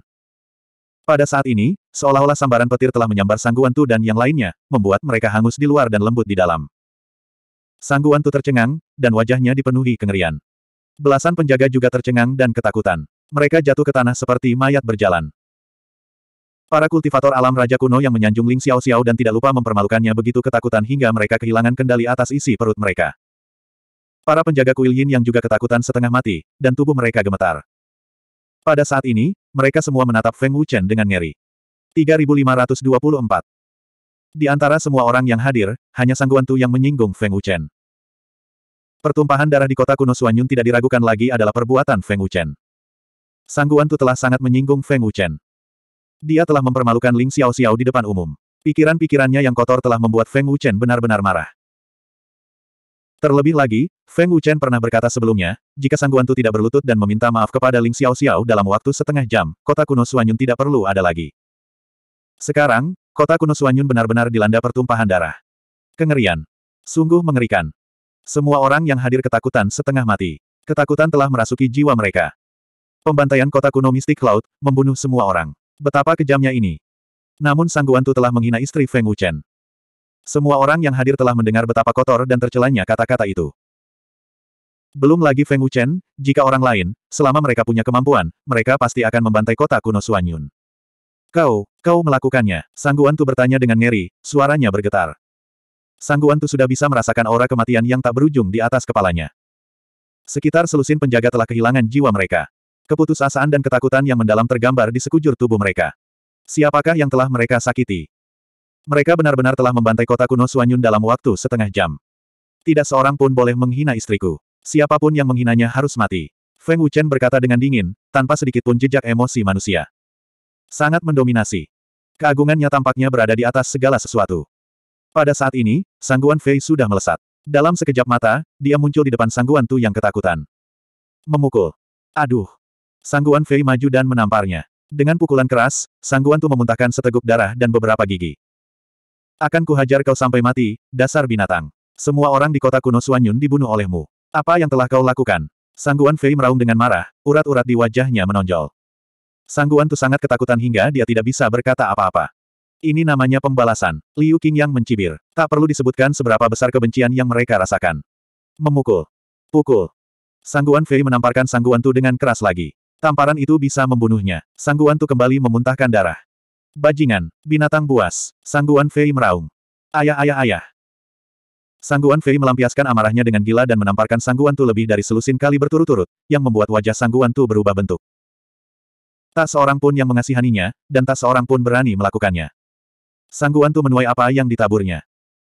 Pada saat ini, seolah-olah sambaran petir telah menyambar Sangguan Tu dan yang lainnya, membuat mereka hangus di luar dan lembut di dalam. Sangguan Tu tercengang, dan wajahnya dipenuhi kengerian. Belasan penjaga juga tercengang dan ketakutan. Mereka jatuh ke tanah seperti mayat berjalan. Para kultivator alam Raja Kuno yang menyanjung Ling Xiao Xiao dan tidak lupa mempermalukannya begitu ketakutan hingga mereka kehilangan kendali atas isi perut mereka. Para penjaga kuil Yin yang juga ketakutan setengah mati, dan tubuh mereka gemetar. Pada saat ini, mereka semua menatap Feng Wuchen dengan ngeri. 3524 Di antara semua orang yang hadir, hanya Sangguan Tu yang menyinggung Feng Wuchen. Pertumpahan darah di kota kuno Suanyun tidak diragukan lagi adalah perbuatan Feng Wuchen. Sangguan Tu telah sangat menyinggung Feng Wuchen. Dia telah mempermalukan Ling Xiao Xiao di depan umum. Pikiran-pikirannya yang kotor telah membuat Feng Wuchen benar-benar marah. Terlebih lagi, Feng Wuchen pernah berkata sebelumnya, jika Sang Tu tidak berlutut dan meminta maaf kepada Ling Xiao Xiao dalam waktu setengah jam, kota kuno Suanyun tidak perlu ada lagi. Sekarang, kota kuno Suanyun benar-benar dilanda pertumpahan darah. Kengerian. Sungguh mengerikan. Semua orang yang hadir ketakutan setengah mati. Ketakutan telah merasuki jiwa mereka. Pembantaian kota kuno Mystic Cloud membunuh semua orang. Betapa kejamnya ini. Namun Sang Guantu telah menghina istri Feng Wuchen. Semua orang yang hadir telah mendengar betapa kotor dan tercelanya kata-kata itu. Belum lagi Feng Wuchen, jika orang lain, selama mereka punya kemampuan, mereka pasti akan membantai kota kuno Suanyun. Kau, kau melakukannya, Sang Guantu bertanya dengan ngeri, suaranya bergetar. Sang Guantu sudah bisa merasakan aura kematian yang tak berujung di atas kepalanya. Sekitar selusin penjaga telah kehilangan jiwa mereka. Keputusasaan dan ketakutan yang mendalam tergambar di sekujur tubuh mereka. Siapakah yang telah mereka sakiti? Mereka benar-benar telah membantai kota kuno Suanyun dalam waktu setengah jam. Tidak seorang pun boleh menghina istriku. Siapapun yang menghinanya harus mati. Feng Wuchen berkata dengan dingin, tanpa sedikitpun jejak emosi manusia. Sangat mendominasi. Keagungannya tampaknya berada di atas segala sesuatu. Pada saat ini, sangguan Fei sudah melesat. Dalam sekejap mata, dia muncul di depan sangguan Tu yang ketakutan. Memukul. Aduh, Sangguan Fei maju dan menamparnya. Dengan pukulan keras, Sangguan Tu memuntahkan seteguk darah dan beberapa gigi. Akan kuhajar kau sampai mati, dasar binatang. Semua orang di kota kuno Suanyun dibunuh olehmu. Apa yang telah kau lakukan? Sangguan Fei meraung dengan marah, urat-urat di wajahnya menonjol. Sangguan Tu sangat ketakutan hingga dia tidak bisa berkata apa-apa. Ini namanya pembalasan. Liu yang mencibir. Tak perlu disebutkan seberapa besar kebencian yang mereka rasakan. Memukul. Pukul. Sangguan Fei menamparkan Sangguan Tu dengan keras lagi. Tamparan itu bisa membunuhnya. Sangguan Tu kembali memuntahkan darah. Bajingan, binatang buas. Sangguan Fei meraung. Ayah ayah ayah. Sangguan Fei melampiaskan amarahnya dengan gila dan menamparkan Sangguan Tu lebih dari selusin kali berturut-turut, yang membuat wajah Sangguan Tu berubah bentuk. Tak seorang pun yang mengasihaninya, dan tak seorang pun berani melakukannya. Sangguan Tu menuai apa yang ditaburnya.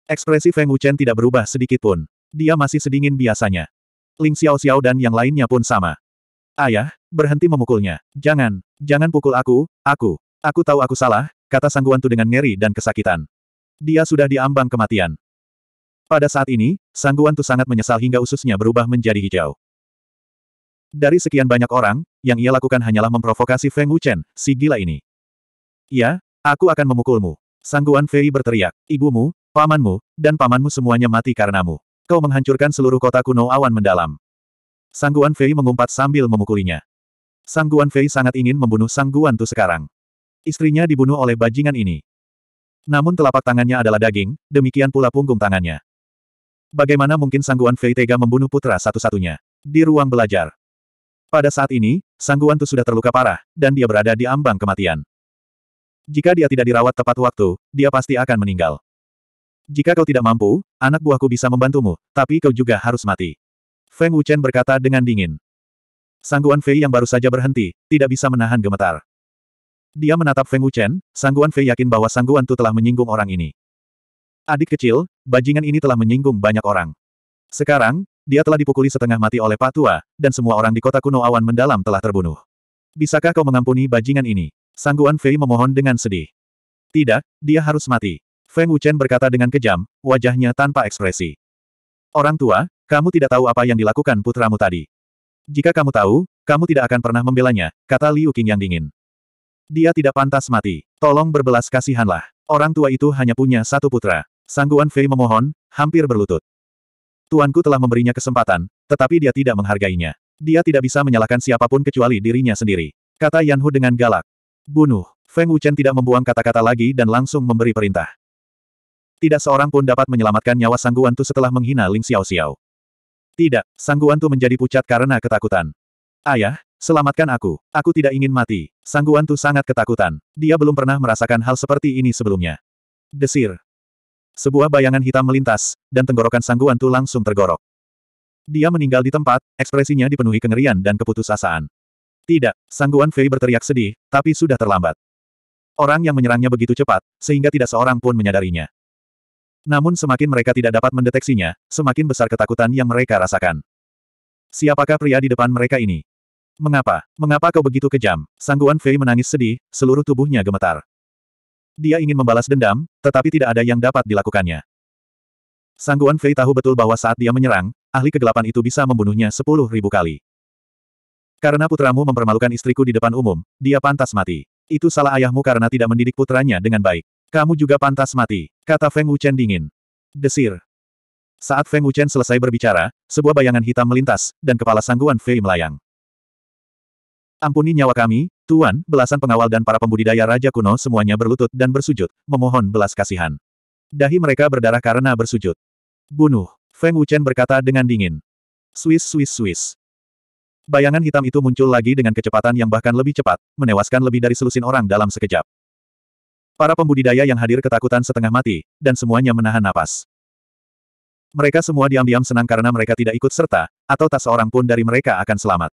Ekspresi Feng Wuchen tidak berubah sedikit pun. Dia masih sedingin biasanya. Ling Xiao Xiao dan yang lainnya pun sama. Ayah, berhenti memukulnya. Jangan, jangan pukul aku, aku. Aku tahu aku salah, kata Sangguan Tu dengan ngeri dan kesakitan. Dia sudah diambang kematian. Pada saat ini, Sangguan Tu sangat menyesal hingga ususnya berubah menjadi hijau. Dari sekian banyak orang, yang ia lakukan hanyalah memprovokasi Feng Wuchen, si gila ini. Ya, aku akan memukulmu. Sangguan Fei berteriak, ibumu, pamanmu, dan pamanmu semuanya mati karenamu. Kau menghancurkan seluruh kota kuno awan mendalam. Sangguan Fei mengumpat sambil memukulinya. Sang Guan Fei sangat ingin membunuh Sang Guan Tu sekarang. Istrinya dibunuh oleh bajingan ini. Namun telapak tangannya adalah daging, demikian pula punggung tangannya. Bagaimana mungkin Sang Guan Fei tega membunuh putra satu-satunya? Di ruang belajar. Pada saat ini, Sang Guan Tu sudah terluka parah, dan dia berada di ambang kematian. Jika dia tidak dirawat tepat waktu, dia pasti akan meninggal. Jika kau tidak mampu, anak buahku bisa membantumu, tapi kau juga harus mati. Feng Wuchen berkata dengan dingin. Sangguan Fei yang baru saja berhenti, tidak bisa menahan gemetar. Dia menatap Feng Wuchen, Sangguan Fei yakin bahwa Sangguan Tu telah menyinggung orang ini. Adik kecil, bajingan ini telah menyinggung banyak orang. Sekarang, dia telah dipukuli setengah mati oleh patua, dan semua orang di kota kuno awan mendalam telah terbunuh. Bisakah kau mengampuni bajingan ini? Sangguan Fei memohon dengan sedih. Tidak, dia harus mati. Feng Wuchen berkata dengan kejam, wajahnya tanpa ekspresi. Orang tua, kamu tidak tahu apa yang dilakukan putramu tadi. Jika kamu tahu, kamu tidak akan pernah membelanya, kata Liu Qing yang dingin. Dia tidak pantas mati. Tolong berbelas kasihanlah. Orang tua itu hanya punya satu putra. Sangguan Fei memohon, hampir berlutut. Tuanku telah memberinya kesempatan, tetapi dia tidak menghargainya. Dia tidak bisa menyalahkan siapapun kecuali dirinya sendiri. Kata Yan Hu dengan galak. Bunuh. Feng Wuchen tidak membuang kata-kata lagi dan langsung memberi perintah. Tidak seorang pun dapat menyelamatkan nyawa Sangguan Tu setelah menghina Ling Xiao Xiao. Tidak, Sangguan Tu menjadi pucat karena ketakutan. Ayah, selamatkan aku. Aku tidak ingin mati. Sangguan Tu sangat ketakutan. Dia belum pernah merasakan hal seperti ini sebelumnya. Desir. Sebuah bayangan hitam melintas, dan tenggorokan Sangguan Tu langsung tergorok. Dia meninggal di tempat, ekspresinya dipenuhi kengerian dan keputusasaan. Tidak, Sangguan Fei berteriak sedih, tapi sudah terlambat. Orang yang menyerangnya begitu cepat, sehingga tidak seorang pun menyadarinya. Namun semakin mereka tidak dapat mendeteksinya, semakin besar ketakutan yang mereka rasakan. Siapakah pria di depan mereka ini? Mengapa? Mengapa kau begitu kejam? Sangguan Fei menangis sedih, seluruh tubuhnya gemetar. Dia ingin membalas dendam, tetapi tidak ada yang dapat dilakukannya. Sangguan Fei tahu betul bahwa saat dia menyerang, ahli kegelapan itu bisa membunuhnya sepuluh ribu kali. Karena putramu mempermalukan istriku di depan umum, dia pantas mati. Itu salah ayahmu karena tidak mendidik putranya dengan baik. Kamu juga pantas mati, kata Feng Wuchen dingin. Desir. Saat Feng Wuchen selesai berbicara, sebuah bayangan hitam melintas, dan kepala sangguan Fei melayang. Ampuni nyawa kami, Tuan, belasan pengawal dan para pembudidaya Raja Kuno semuanya berlutut dan bersujud, memohon belas kasihan. Dahi mereka berdarah karena bersujud. Bunuh, Feng Wuchen berkata dengan dingin. Swiss, Swiss, Swiss. Bayangan hitam itu muncul lagi dengan kecepatan yang bahkan lebih cepat, menewaskan lebih dari selusin orang dalam sekejap. Para pembudidaya yang hadir ketakutan setengah mati, dan semuanya menahan napas. Mereka semua diam-diam senang karena mereka tidak ikut serta, atau tak seorang pun dari mereka akan selamat.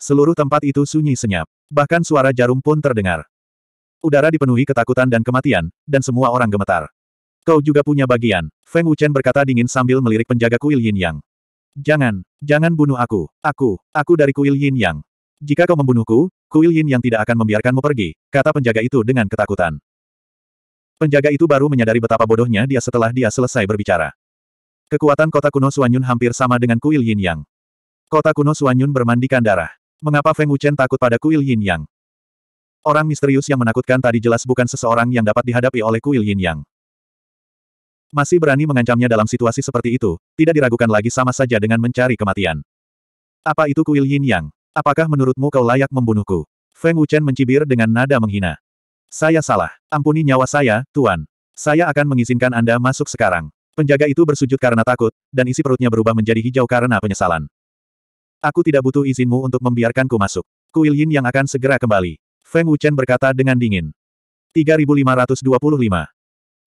Seluruh tempat itu sunyi senyap. Bahkan suara jarum pun terdengar. Udara dipenuhi ketakutan dan kematian, dan semua orang gemetar. Kau juga punya bagian, Feng Wuchen berkata dingin sambil melirik penjaga kuil Yin Yang. Jangan, jangan bunuh aku, aku, aku dari kuil Yin Yang. Jika kau membunuhku, kuil Yin Yang tidak akan membiarkanmu pergi, kata penjaga itu dengan ketakutan. Penjaga itu baru menyadari betapa bodohnya dia setelah dia selesai berbicara. Kekuatan kota kuno Suanyun hampir sama dengan kuil Yin Yang. Kota kuno Suanyun bermandikan darah. Mengapa Feng Wuchen takut pada kuil Yin Yang? Orang misterius yang menakutkan tadi jelas bukan seseorang yang dapat dihadapi oleh kuil Yin Yang. Masih berani mengancamnya dalam situasi seperti itu, tidak diragukan lagi sama saja dengan mencari kematian. Apa itu kuil Yin Yang? Apakah menurutmu kau layak membunuhku? Feng Wuchen mencibir dengan nada menghina. Saya salah. Ampuni nyawa saya, Tuan. Saya akan mengizinkan Anda masuk sekarang. Penjaga itu bersujud karena takut, dan isi perutnya berubah menjadi hijau karena penyesalan. Aku tidak butuh izinmu untuk membiarkanku masuk. Kuil Yin yang akan segera kembali. Feng Wuchen berkata dengan dingin. 3525.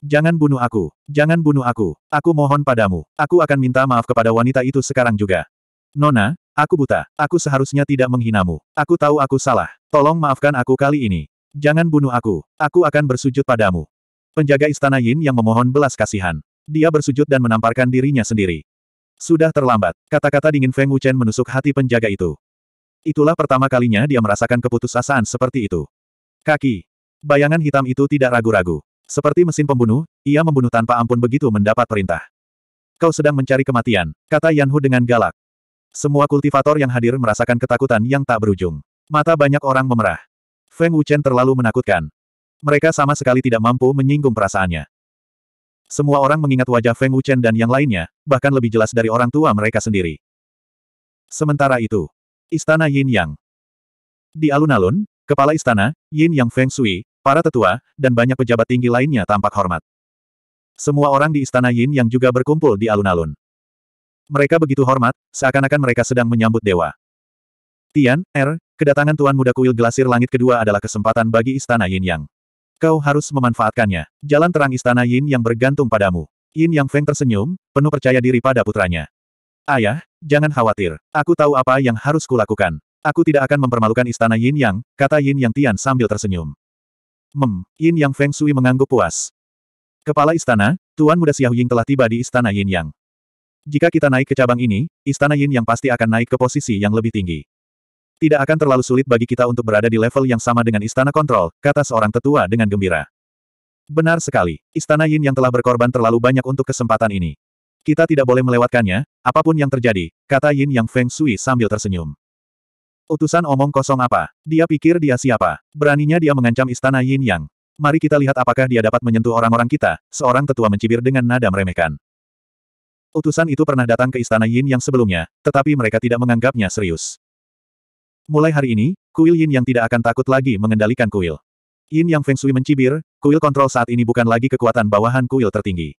Jangan bunuh aku. Jangan bunuh aku. Aku mohon padamu. Aku akan minta maaf kepada wanita itu sekarang juga. Nona, aku buta. Aku seharusnya tidak menghinamu. Aku tahu aku salah. Tolong maafkan aku kali ini. Jangan bunuh aku, aku akan bersujud padamu. Penjaga istana Yin yang memohon belas kasihan. Dia bersujud dan menamparkan dirinya sendiri. Sudah terlambat, kata-kata dingin Feng Wuchen menusuk hati penjaga itu. Itulah pertama kalinya dia merasakan keputusasaan seperti itu. Kaki. Bayangan hitam itu tidak ragu-ragu. Seperti mesin pembunuh, ia membunuh tanpa ampun begitu mendapat perintah. Kau sedang mencari kematian, kata Yan Hu dengan galak. Semua kultivator yang hadir merasakan ketakutan yang tak berujung. Mata banyak orang memerah. Feng Wuchen terlalu menakutkan. Mereka sama sekali tidak mampu menyinggung perasaannya. Semua orang mengingat wajah Feng Wuchen dan yang lainnya, bahkan lebih jelas dari orang tua mereka sendiri. Sementara itu, Istana Yin Yang. Di alun-alun, kepala istana, Yin Yang Feng Shui, para tetua, dan banyak pejabat tinggi lainnya tampak hormat. Semua orang di istana Yin Yang juga berkumpul di alun-alun. Mereka begitu hormat, seakan-akan mereka sedang menyambut dewa. Tian, Er, kedatangan Tuan Muda Kuil Glasir Langit kedua adalah kesempatan bagi Istana Yin Yang. Kau harus memanfaatkannya. Jalan terang Istana Yin Yang bergantung padamu. Yin Yang Feng tersenyum, penuh percaya diri pada putranya. Ayah, jangan khawatir. Aku tahu apa yang harus kulakukan. Aku tidak akan mempermalukan Istana Yin Yang, kata Yin Yang Tian sambil tersenyum. Mem, Yin Yang Feng Sui mengangguk puas. Kepala istana, Tuan Muda Xiao Ying telah tiba di Istana Yin Yang. Jika kita naik ke cabang ini, Istana Yin yang pasti akan naik ke posisi yang lebih tinggi. Tidak akan terlalu sulit bagi kita untuk berada di level yang sama dengan istana kontrol, kata seorang tetua dengan gembira. Benar sekali, istana Yin yang telah berkorban terlalu banyak untuk kesempatan ini. Kita tidak boleh melewatkannya, apapun yang terjadi, kata Yin yang Feng Sui sambil tersenyum. Utusan omong kosong apa? Dia pikir dia siapa? Beraninya dia mengancam istana Yin Yang. Mari kita lihat apakah dia dapat menyentuh orang-orang kita, seorang tetua mencibir dengan nada meremehkan. Utusan itu pernah datang ke istana Yin Yang sebelumnya, tetapi mereka tidak menganggapnya serius. Mulai hari ini, kuil Yin yang tidak akan takut lagi mengendalikan kuil. Yin yang Feng Shui mencibir, kuil kontrol saat ini bukan lagi kekuatan bawahan kuil tertinggi.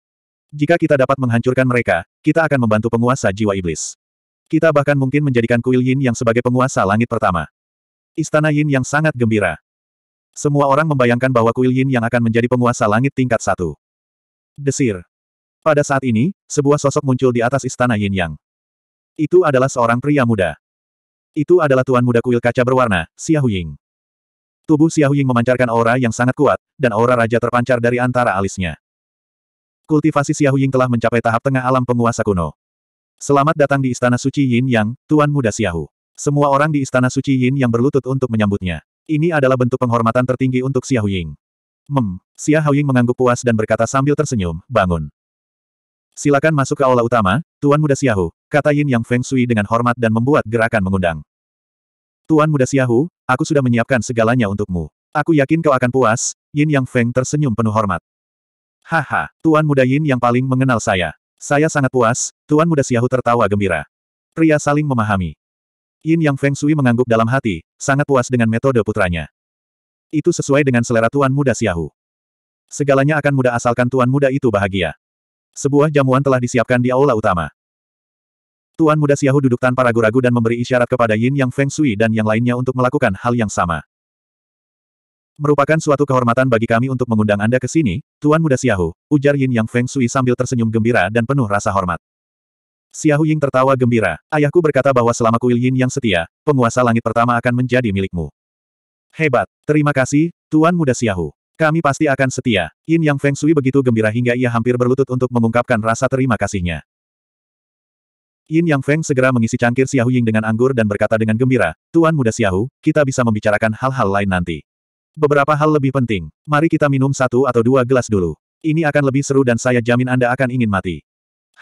Jika kita dapat menghancurkan mereka, kita akan membantu penguasa jiwa iblis. Kita bahkan mungkin menjadikan kuil Yin yang sebagai penguasa langit pertama. Istana Yin yang sangat gembira. Semua orang membayangkan bahwa kuil Yin yang akan menjadi penguasa langit tingkat satu. Desir. Pada saat ini, sebuah sosok muncul di atas istana Yin Yang. Itu adalah seorang pria muda. Itu adalah tuan muda kuil kaca berwarna, Huying. Tubuh Huying memancarkan aura yang sangat kuat, dan aura raja terpancar dari antara alisnya. Kultivasi Huying telah mencapai tahap tengah alam penguasa kuno. Selamat datang di Istana Suci Yin Yang, Tuan Muda Xiahu. Semua orang di Istana Suci Yin Yang berlutut untuk menyambutnya. Ini adalah bentuk penghormatan tertinggi untuk Huying. Mem, Huying mengangguk puas dan berkata sambil tersenyum, bangun. Silakan masuk ke aula utama, Tuan Muda siahu kata Yin Yang Feng Sui dengan hormat dan membuat gerakan mengundang. Tuan Muda siahu aku sudah menyiapkan segalanya untukmu. Aku yakin kau akan puas, Yin Yang Feng tersenyum penuh hormat. Haha, Tuan Muda Yin yang paling mengenal saya. Saya sangat puas, Tuan Muda siahu tertawa gembira. Pria saling memahami. Yin Yang Feng Sui mengangguk dalam hati, sangat puas dengan metode putranya. Itu sesuai dengan selera Tuan Muda siahu Segalanya akan mudah asalkan Tuan Muda itu bahagia. Sebuah jamuan telah disiapkan di aula utama. Tuan muda Xiahu duduk tanpa ragu-ragu dan memberi isyarat kepada Yin Yang Feng Shui dan yang lainnya untuk melakukan hal yang sama. Merupakan suatu kehormatan bagi kami untuk mengundang Anda ke sini, Tuan muda Xiahu, ujar Yin Yang Feng Shui sambil tersenyum gembira dan penuh rasa hormat. Xiahu Ying tertawa gembira, ayahku berkata bahwa selama kuil Yin yang setia, penguasa langit pertama akan menjadi milikmu. Hebat, terima kasih, Tuan muda Xiahu. Kami pasti akan setia. Yin Yang Feng Sui begitu gembira hingga ia hampir berlutut untuk mengungkapkan rasa terima kasihnya. Yin Yang Feng segera mengisi cangkir Xiahu Ying dengan anggur dan berkata dengan gembira, Tuan Muda Xiahu, kita bisa membicarakan hal-hal lain nanti. Beberapa hal lebih penting. Mari kita minum satu atau dua gelas dulu. Ini akan lebih seru dan saya jamin Anda akan ingin mati.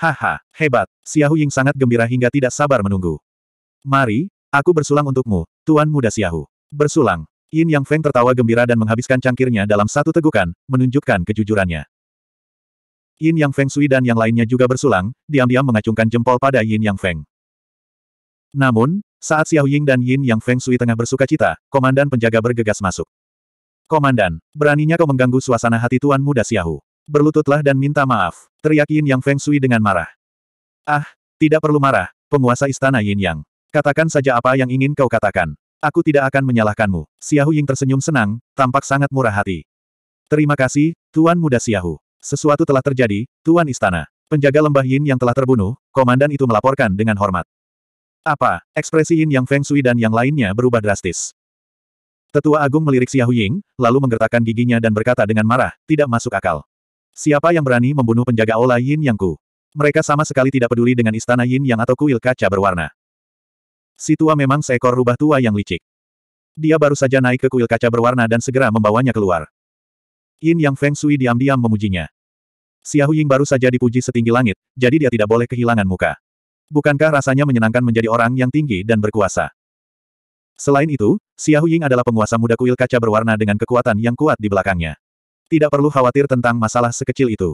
Haha, hebat. Xiahu Ying sangat gembira hingga tidak sabar menunggu. Mari, aku bersulang untukmu, Tuan Muda Xiahu. Bersulang. Yin Yang Feng tertawa gembira dan menghabiskan cangkirnya dalam satu tegukan, menunjukkan kejujurannya. Yin Yang Feng Sui dan yang lainnya juga bersulang, diam-diam mengacungkan jempol pada Yin Yang Feng. Namun, saat Xiao Ying dan Yin Yang Feng Sui tengah bersuka cita, komandan penjaga bergegas masuk. Komandan, beraninya kau mengganggu suasana hati tuan muda Xiao. Berlututlah dan minta maaf, teriak Yin Yang Feng Sui dengan marah. Ah, tidak perlu marah, penguasa istana Yin Yang. Katakan saja apa yang ingin kau katakan. Aku tidak akan menyalahkanmu. Xiahu Ying tersenyum senang, tampak sangat murah hati. Terima kasih, Tuan Muda Xiahu. Sesuatu telah terjadi, Tuan Istana. Penjaga lembah Yin yang telah terbunuh, komandan itu melaporkan dengan hormat. Apa? Ekspresi Yin yang Feng Shui dan yang lainnya berubah drastis. Tetua Agung melirik Xiahu Ying, lalu menggertakkan giginya dan berkata dengan marah, tidak masuk akal. Siapa yang berani membunuh penjaga Ola Yin Yang Ku? Mereka sama sekali tidak peduli dengan istana Yin Yang atau kuil kaca berwarna. Si tua memang seekor rubah tua yang licik. Dia baru saja naik ke kuil kaca berwarna dan segera membawanya keluar. Yin Yang Feng Shui diam-diam memujinya. Xiao Ying baru saja dipuji setinggi langit, jadi dia tidak boleh kehilangan muka. Bukankah rasanya menyenangkan menjadi orang yang tinggi dan berkuasa? Selain itu, Xiao Ying adalah penguasa muda kuil kaca berwarna dengan kekuatan yang kuat di belakangnya. Tidak perlu khawatir tentang masalah sekecil itu.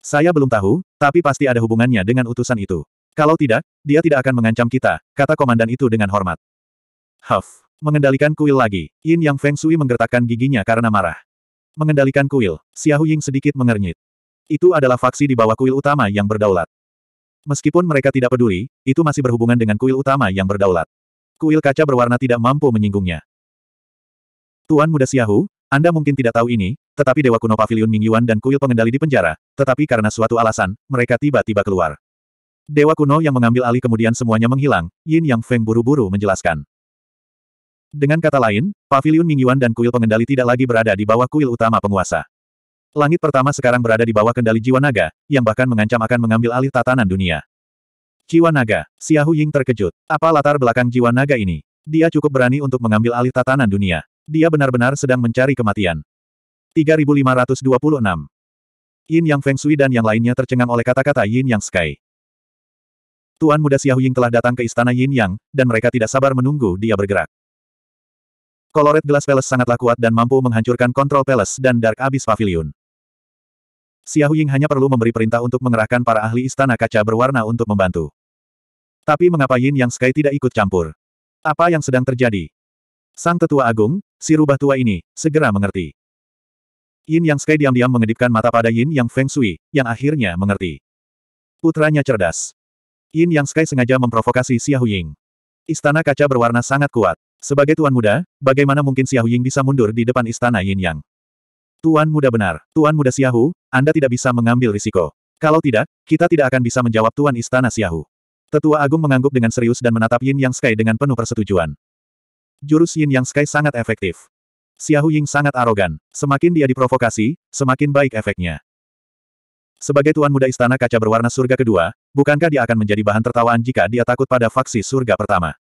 Saya belum tahu, tapi pasti ada hubungannya dengan utusan itu. Kalau tidak, dia tidak akan mengancam kita, kata komandan itu dengan hormat. Huff. Mengendalikan kuil lagi. Yin Yang Feng Sui menggertakkan giginya karena marah. Mengendalikan kuil. Xiahu Ying sedikit mengernyit. Itu adalah faksi di bawah kuil utama yang berdaulat. Meskipun mereka tidak peduli, itu masih berhubungan dengan kuil utama yang berdaulat. Kuil kaca berwarna tidak mampu menyinggungnya. Tuan Muda Xiahu, Anda mungkin tidak tahu ini, tetapi Dewa Kuno Pavilion Mingyuan dan kuil pengendali di penjara, tetapi karena suatu alasan, mereka tiba-tiba keluar. Dewa kuno yang mengambil alih kemudian semuanya menghilang, Yin Yang Feng buru-buru menjelaskan. Dengan kata lain, paviliun Mingyuan dan kuil pengendali tidak lagi berada di bawah kuil utama penguasa. Langit pertama sekarang berada di bawah kendali jiwa naga, yang bahkan mengancam akan mengambil alih tatanan dunia. Jiwa naga, Xiahu Ying terkejut. Apa latar belakang jiwa naga ini? Dia cukup berani untuk mengambil alih tatanan dunia. Dia benar-benar sedang mencari kematian. 3526 Yin Yang Feng Sui dan yang lainnya tercengang oleh kata-kata Yin Yang Sky. Tuan muda Xiaoying telah datang ke istana Yin Yang, dan mereka tidak sabar menunggu dia bergerak. Koloret gelas Palace sangatlah kuat dan mampu menghancurkan kontrol Palace dan Dark Abyss Pavilion. Xiaoying hanya perlu memberi perintah untuk mengerahkan para ahli istana kaca berwarna untuk membantu. Tapi mengapa Yin Yang Sky tidak ikut campur? Apa yang sedang terjadi? Sang tetua agung, si rubah tua ini, segera mengerti. Yin Yang Sky diam-diam mengedipkan mata pada Yin Yang Feng Shui, yang akhirnya mengerti. Putranya cerdas. Yin Yang Sky sengaja memprovokasi Xia Ying. Istana kaca berwarna sangat kuat. Sebagai tuan muda, bagaimana mungkin Xia Ying bisa mundur di depan istana Yin Yang? Tuan muda benar, tuan muda Xiahu, Anda tidak bisa mengambil risiko. Kalau tidak, kita tidak akan bisa menjawab tuan istana Xiahu. Tetua Agung mengangguk dengan serius dan menatap Yin Yang Sky dengan penuh persetujuan. Jurus Yin Yang Sky sangat efektif. Xiahu Ying sangat arogan. Semakin dia diprovokasi, semakin baik efeknya. Sebagai tuan muda istana kaca berwarna surga kedua, bukankah dia akan menjadi bahan tertawaan jika dia takut pada faksi surga pertama?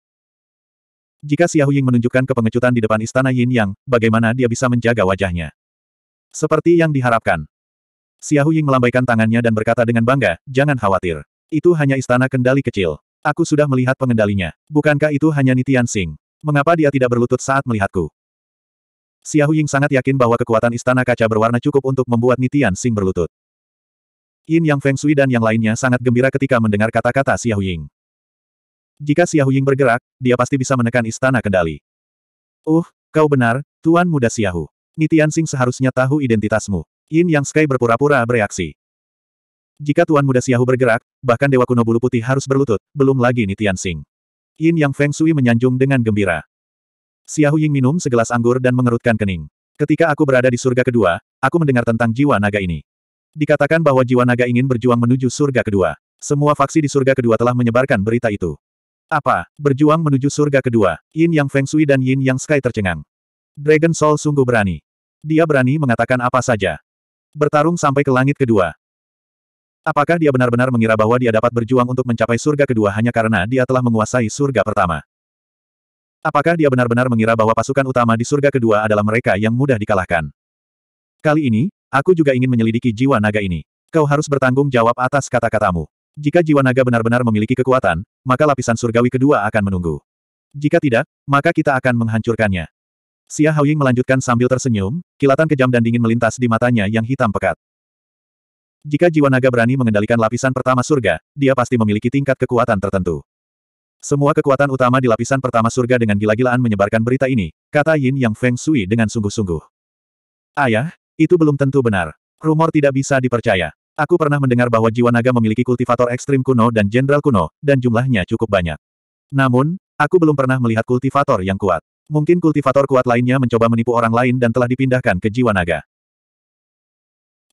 Jika Ying menunjukkan kepengecutan di depan istana Yin Yang, bagaimana dia bisa menjaga wajahnya? Seperti yang diharapkan. Ying melambaikan tangannya dan berkata dengan bangga, jangan khawatir. Itu hanya istana kendali kecil. Aku sudah melihat pengendalinya. Bukankah itu hanya Nitian Sing? Mengapa dia tidak berlutut saat melihatku? Ying sangat yakin bahwa kekuatan istana kaca berwarna cukup untuk membuat Nitian Sing berlutut. Yin Yang Feng Shui dan yang lainnya sangat gembira ketika mendengar kata-kata Xiao Ying. Jika Xiao Ying bergerak, dia pasti bisa menekan istana kendali. Uh, kau benar, Tuan Muda Xiao. Nitian Sing seharusnya tahu identitasmu. Yin Yang Sky berpura-pura bereaksi. Jika Tuan Muda Xiao bergerak, bahkan Dewa Kuno Bulu Putih harus berlutut, belum lagi Nitian Sing. Yin Yang Feng Shui menyanjung dengan gembira. Xiao Ying minum segelas anggur dan mengerutkan kening. Ketika aku berada di surga kedua, aku mendengar tentang jiwa naga ini. Dikatakan bahwa jiwa naga ingin berjuang menuju surga kedua. Semua faksi di surga kedua telah menyebarkan berita itu. Apa? Berjuang menuju surga kedua. Yin Yang Feng Shui dan Yin Yang Sky tercengang. Dragon Soul sungguh berani. Dia berani mengatakan apa saja. Bertarung sampai ke langit kedua. Apakah dia benar-benar mengira bahwa dia dapat berjuang untuk mencapai surga kedua hanya karena dia telah menguasai surga pertama? Apakah dia benar-benar mengira bahwa pasukan utama di surga kedua adalah mereka yang mudah dikalahkan? Kali ini, Aku juga ingin menyelidiki jiwa naga ini. Kau harus bertanggung jawab atas kata-katamu. Jika jiwa naga benar-benar memiliki kekuatan, maka lapisan surgawi kedua akan menunggu. Jika tidak, maka kita akan menghancurkannya. Xia Haoying melanjutkan sambil tersenyum, kilatan kejam dan dingin melintas di matanya yang hitam pekat. Jika jiwa naga berani mengendalikan lapisan pertama surga, dia pasti memiliki tingkat kekuatan tertentu. Semua kekuatan utama di lapisan pertama surga dengan gila-gilaan menyebarkan berita ini, kata Yin Yang Feng Sui dengan sungguh-sungguh. Ayah, itu belum tentu benar. Rumor tidak bisa dipercaya. Aku pernah mendengar bahwa jiwa naga memiliki kultivator ekstrim kuno dan jenderal kuno, dan jumlahnya cukup banyak. Namun, aku belum pernah melihat kultivator yang kuat. Mungkin kultivator kuat lainnya mencoba menipu orang lain dan telah dipindahkan ke jiwa naga.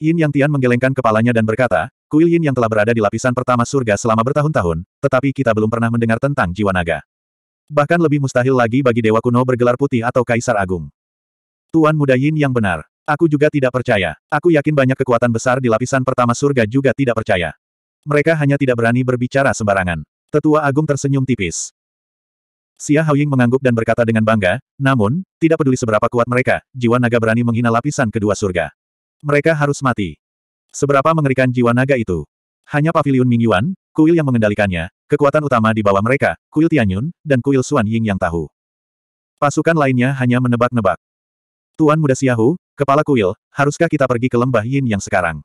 Yin Yang Tian menggelengkan kepalanya dan berkata, kuil Yin yang telah berada di lapisan pertama surga selama bertahun-tahun, tetapi kita belum pernah mendengar tentang jiwa naga. Bahkan lebih mustahil lagi bagi dewa kuno bergelar putih atau kaisar agung. Tuan muda Yin yang benar. Aku juga tidak percaya. Aku yakin banyak kekuatan besar di lapisan pertama surga juga tidak percaya. Mereka hanya tidak berani berbicara sembarangan. Tetua Agung tersenyum tipis. Xia Haoying mengangguk dan berkata dengan bangga, namun, tidak peduli seberapa kuat mereka, jiwa naga berani menghina lapisan kedua surga. Mereka harus mati. Seberapa mengerikan jiwa naga itu. Hanya pavilion Mingyuan, kuil yang mengendalikannya, kekuatan utama di bawah mereka, kuil Tianyun, dan kuil Xuan Ying yang tahu. Pasukan lainnya hanya menebak-nebak. Tuan Muda Siahu, Kepala Kuil, haruskah kita pergi ke lembah Yin yang sekarang?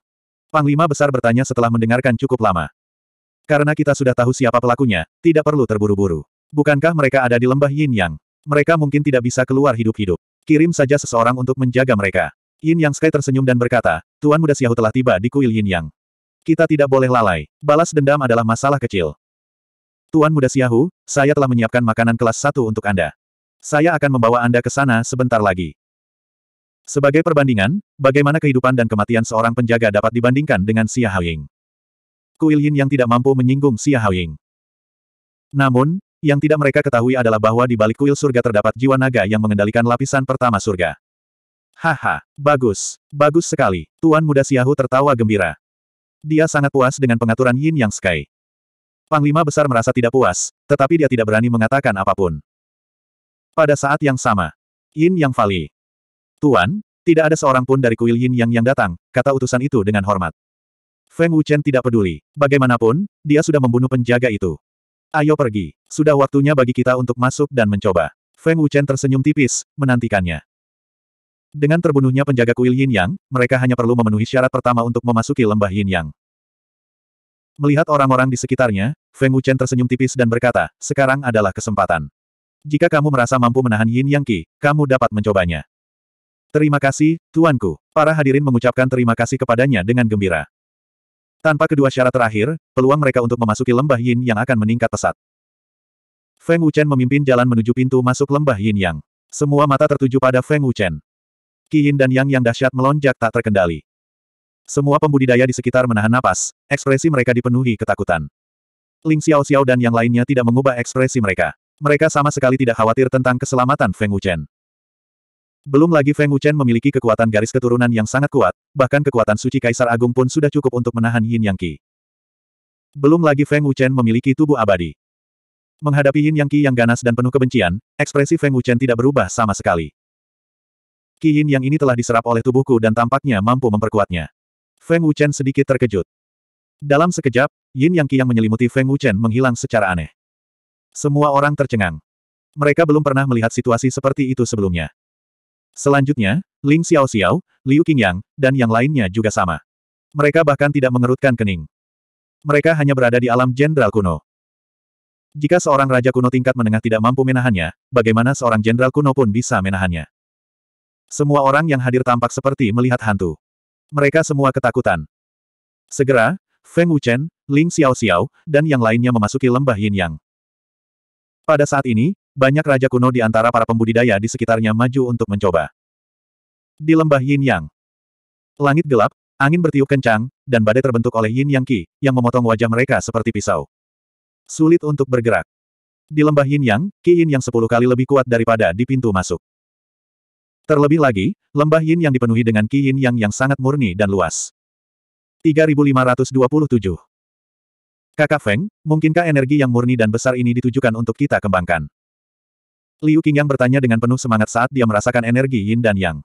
Panglima besar bertanya setelah mendengarkan cukup lama. Karena kita sudah tahu siapa pelakunya, tidak perlu terburu-buru. Bukankah mereka ada di lembah Yin Yang? Mereka mungkin tidak bisa keluar hidup-hidup. Kirim saja seseorang untuk menjaga mereka. Yin Yang Sky tersenyum dan berkata, Tuan Muda Siahu telah tiba di kuil Yin Yang. Kita tidak boleh lalai. Balas dendam adalah masalah kecil. Tuan Muda Siahu, saya telah menyiapkan makanan kelas satu untuk Anda. Saya akan membawa Anda ke sana sebentar lagi. Sebagai perbandingan, bagaimana kehidupan dan kematian seorang penjaga dapat dibandingkan dengan Xia Haoying? Kuil Yin yang tidak mampu menyinggung Xia Haoying. Namun, yang tidak mereka ketahui adalah bahwa di balik kuil surga terdapat jiwa naga yang mengendalikan lapisan pertama surga. Haha, bagus, bagus sekali. Tuan muda Siahu tertawa gembira. Dia sangat puas dengan pengaturan Yin Yang Sky. Panglima besar merasa tidak puas, tetapi dia tidak berani mengatakan apapun. Pada saat yang sama, Yin Yang Fali, Tuan, tidak ada seorang pun dari kuil Yin Yang yang datang, kata utusan itu dengan hormat. Feng Wuchen tidak peduli. Bagaimanapun, dia sudah membunuh penjaga itu. Ayo pergi. Sudah waktunya bagi kita untuk masuk dan mencoba. Feng Wuchen tersenyum tipis, menantikannya. Dengan terbunuhnya penjaga kuil Yin Yang, mereka hanya perlu memenuhi syarat pertama untuk memasuki lembah Yin Yang. Melihat orang-orang di sekitarnya, Feng Wuchen tersenyum tipis dan berkata, sekarang adalah kesempatan. Jika kamu merasa mampu menahan Yin Yang Qi, kamu dapat mencobanya. Terima kasih, Tuanku. Para hadirin mengucapkan terima kasih kepadanya dengan gembira. Tanpa kedua syarat terakhir, peluang mereka untuk memasuki lembah Yin yang akan meningkat pesat. Feng Wuchen memimpin jalan menuju pintu masuk lembah Yin Yang. Semua mata tertuju pada Feng Wuchen. Qi Yin dan Yang yang dahsyat melonjak tak terkendali. Semua pembudidaya di sekitar menahan napas, ekspresi mereka dipenuhi ketakutan. Ling Xiao Xiao dan yang lainnya tidak mengubah ekspresi mereka. Mereka sama sekali tidak khawatir tentang keselamatan Feng Wuchen. Belum lagi Feng Wuchen memiliki kekuatan garis keturunan yang sangat kuat, bahkan kekuatan suci Kaisar Agung pun sudah cukup untuk menahan Yin Yang Qi. Belum lagi Feng Wuchen memiliki tubuh abadi. Menghadapi Yin Yang Qi yang ganas dan penuh kebencian, ekspresi Feng Wuchen tidak berubah sama sekali. Qi Yin Yang ini telah diserap oleh tubuhku dan tampaknya mampu memperkuatnya. Feng Wuchen sedikit terkejut. Dalam sekejap, Yin Yang Qi yang menyelimuti Feng Wuchen menghilang secara aneh. Semua orang tercengang. Mereka belum pernah melihat situasi seperti itu sebelumnya. Selanjutnya, Ling Xiao Xiao, Liu Qingyang, dan yang lainnya juga sama. Mereka bahkan tidak mengerutkan kening. Mereka hanya berada di alam jenderal kuno. Jika seorang raja kuno tingkat menengah tidak mampu menahannya, bagaimana seorang jenderal kuno pun bisa menahannya? Semua orang yang hadir tampak seperti melihat hantu. Mereka semua ketakutan. Segera, Feng Wuchen, Ling Xiao Xiao, dan yang lainnya memasuki lembah Yin Yang. Pada saat ini, banyak raja kuno di antara para pembudidaya di sekitarnya maju untuk mencoba. Di lembah Yin Yang. Langit gelap, angin bertiup kencang, dan badai terbentuk oleh Yin Yang Qi, yang memotong wajah mereka seperti pisau. Sulit untuk bergerak. Di lembah Yin Yang, Qi Yin Yang sepuluh kali lebih kuat daripada di pintu masuk. Terlebih lagi, lembah Yin Yang dipenuhi dengan Qi Yin Yang yang sangat murni dan luas. 3527 Kakak Feng, mungkinkah energi yang murni dan besar ini ditujukan untuk kita kembangkan? Liu Qingyang bertanya dengan penuh semangat saat dia merasakan energi yin dan yang.